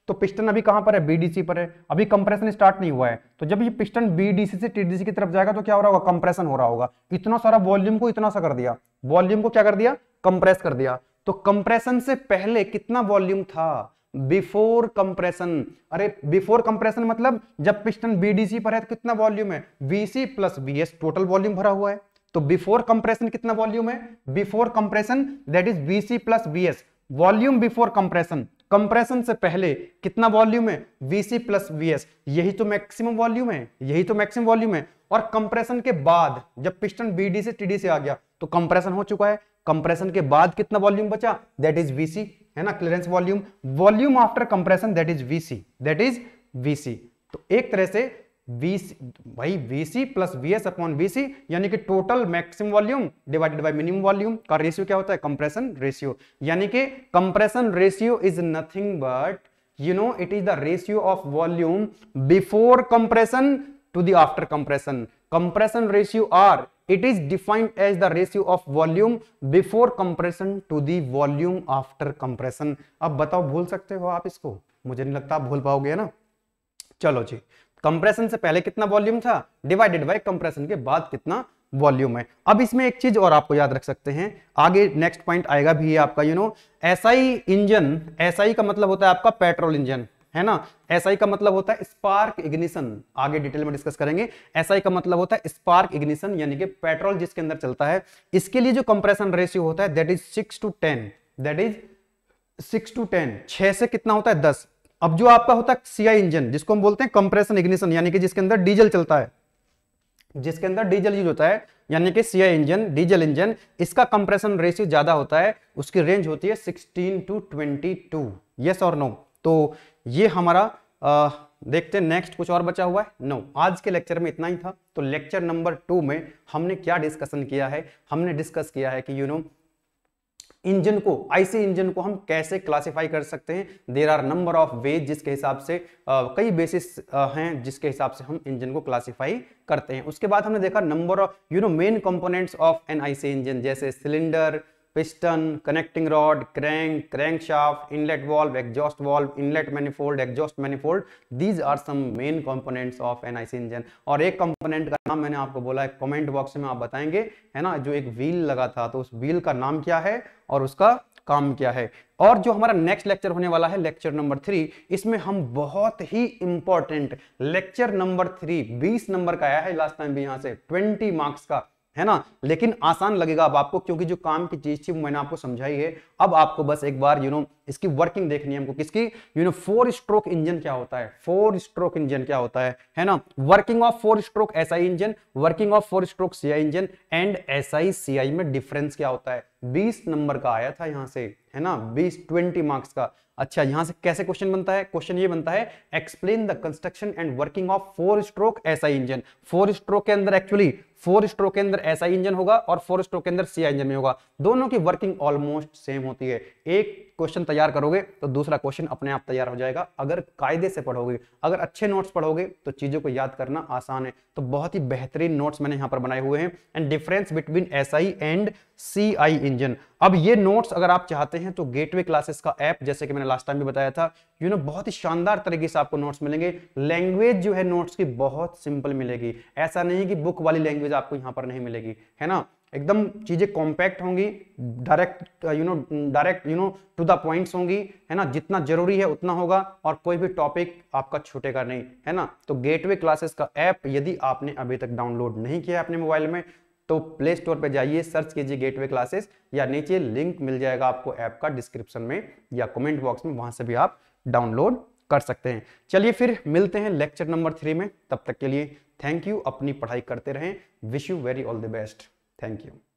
तो पिस्टन अभी कहां पर है बीडीसी पर है अभी कंप्रेशन स्टार्ट नहीं हुआ है तो जब ये पिस्टन बीडीसी से टीडीसी की तरफ जाएगा तो क्या हो रहा होगा कंप्रेशन हो रहा होगा इतना सारा वॉल्यूम को इतना सा कर दिया वॉल्यूम को क्या कर दिया कंप्रेस कर दिया तो कंप्रेशन से पहले कितना वॉल्यूम था बिफोर कंप्रेशन अरे बिफोर कंप्रेशन मतलब जब पिस्टन बीडीसी पर है तो कितना वॉल्यूम है BC plus BS total volume भरा हुआ है तो बिफोर कंप्रेशन कितना वॉल्यूम है before compression that is BC plus BS volume before compression compression से पहले कितना वॉल्यूम है वीसी प्लस VS यही तो मैक्सिमम वॉल्यूम है यही तो मैक्सिमम वॉल्यूम है और कंप्रेशन के बाद जब पिस्टन डी से डी से आ गया तो कंप्रेशन हो चुका है कंप्रेशन के बाद कितना वॉल्यूम बचा दैट इज सी है ना clearance volume volume after compression that is C that is C तो एक तरह से वी भाई V C plus V S upon V C यानी कि total maximum volume divided by minimum volume का रेशियो क्या होता है कंप्रेशन रेशियो यानी कि compression ratio is nothing but you know it is the ratio of volume before compression to the after compression compression ratio or it is defined as the ratio of volume before compression to the volume after compression अब बताओ भूल सकते हो आप इसको मुझे नहीं लगता आप भूल पाओगे ना चलो जी कंप्रेशन से पहले कितना वॉल्यूम था डिवाइडेड बाय कंप्रेशन के बाद कितना वॉल्यूम है अब इसमें एक चीज और आपको याद रख सकते हैं आगे नेक्स्ट पॉइंट आएगा भी आपका you know SI engine SI का मतलब होता है आपका पेट्रोल इंजन है ना एसआई का मतलब होता है स्पार्क इग्निशन आगे डिटेल में डिस्कस करेंगे एसआई का मतलब होता है स्पार्क इग्निशन यानी कि पेट्रोल जिसके अंदर चलता है इसके लिए जो कंप्रेशन रेशियो होता है that is six to ten that is six to ten छह से कितना होता है दस अब जो आपका होता है सीआई इंजन जिसको हम बोलते हैं कंप्रेशन इग्निशन यानी कि जिसके अंदर डीजल चलता है जिसके अंदर डीजल यूज होता है यानी कि सीआई इंजन डीजल इंजन इसका कंप्रेशन रेशियो ज्यादा होता है उसकी रेंज होती है 16 टू 22 यस और नो तो ये हमारा आ, देखते हैं नेक्स्ट कुछ और बचा हुआ है नो no. आज के लेक्चर में इतना ही था तो लेक्चर नंबर टू में हमने क्या डिस्कशन किया है हमने डिस्कस किया है कि you you know know, engine को आईसी इंजन को हम कैसे क्लासिफाई कर सकते हैं there are number of way जिसके हिसाब से आ, कई बेसिस हैं जिसके हिसाब से हम इंजन को क्लासिफाई करते हैं उसके बाद हमने देखा number of you know main components of an IC engine जैसे cylinder piston connecting rod crank crankshaft inlet valve exhaust valve inlet manifold exhaust manifold these are some main components of an IC engine और एक कंपोनेंट का नाम मैंने आपको बोला है कमेंट बॉक्स में आप बताएंगे है ना जो एक व्हील लगा था तो उस व्हील का नाम क्या है और उसका काम क्या है और जो हमारा नेक्स्ट लेक्चर होने वाला है लेक्चर नंबर थ्री इसमें हम बहुत ही इंपॉर्टेंट लेक्चर नंबर थ्री बीस नंबर का आया है लास्ट टाइम भी यहां से ट्वेंटी मार्क्स का है ना लेकिन आसान लगेगा अब आपको क्योंकि जो काम की चीज थी वो मैंने आपको समझाई है अब आपको बस एक बार यू you नो know, इसकी वर्किंग देखनी है हमको किसकी you know four stroke engine क्या होता है फोर स्ट्रोक इंजन क्या होता है है ना working of four stroke S SI engine working of four stroke CI engine and S I में डिफरेंस क्या होता है बीस नंबर का आया था यहाँ से है ना बीस ट्वेंटी मार्क्स का अच्छा यहाँ से कैसे क्वेश्चन बनता है क्वेश्चन ये बनता है explain the construction and working of four stroke SI engine four stroke के अंदर एक्चुअली फोर स्ट्रोक के अंदर आई इंजन होगा और फोर स्ट्रोक के अंदर सी इंजन में होगा दोनों की वर्किंग ऑलमोस्ट सेम होती है एक क्वेश्चन तैयार करोगे तो दूसरा क्वेश्चन अपने आप तैयार हो जाएगा अगर कायदे से पढ़ोगे अगर अच्छे नोट्स पढ़ोगे तो चीज़ों को याद करना आसान है तो बहुत ही बेहतरीन नोट्स मैंने यहाँ पर बनाए हुए हैं and difference between S and C engine अब ये नोट्स अगर आप चाहते हैं तो गेटवे क्लासेस का ऐप जैसे कि मैंने लास्ट टाइम भी बताया था यू नो बहुत ही शानदार तरीके से आपको नोट्स मिलेंगे लैंग्वेज जो है नोट्स की बहुत सिंपल मिलेगी ऐसा नहीं कि बुक वाली लैंग्वेज आपको यहाँ पर नहीं मिलेगी है ना एकदम चीज़ें कॉम्पैक्ट होंगी direct you know direct you know to the points होंगी है ना जितना जरूरी है उतना होगा और कोई भी टॉपिक आपका छूटेगा नहीं है ना तो गेटवे क्लासेस का ऐप यदि आपने अभी तक डाउनलोड नहीं किया है अपने मोबाइल में तो प्ले स्टोर पर जाइए सर्च कीजिए गेटवे क्लासेस या नीचे लिंक मिल जाएगा आपको ऐप का डिस्क्रिप्शन में या कमेंट बॉक्स में वहां से भी आप डाउनलोड कर सकते हैं चलिए फिर मिलते हैं लेक्चर नंबर थ्री में तब तक के लिए थैंक यू अपनी पढ़ाई करते रहें wish you very all the best thank you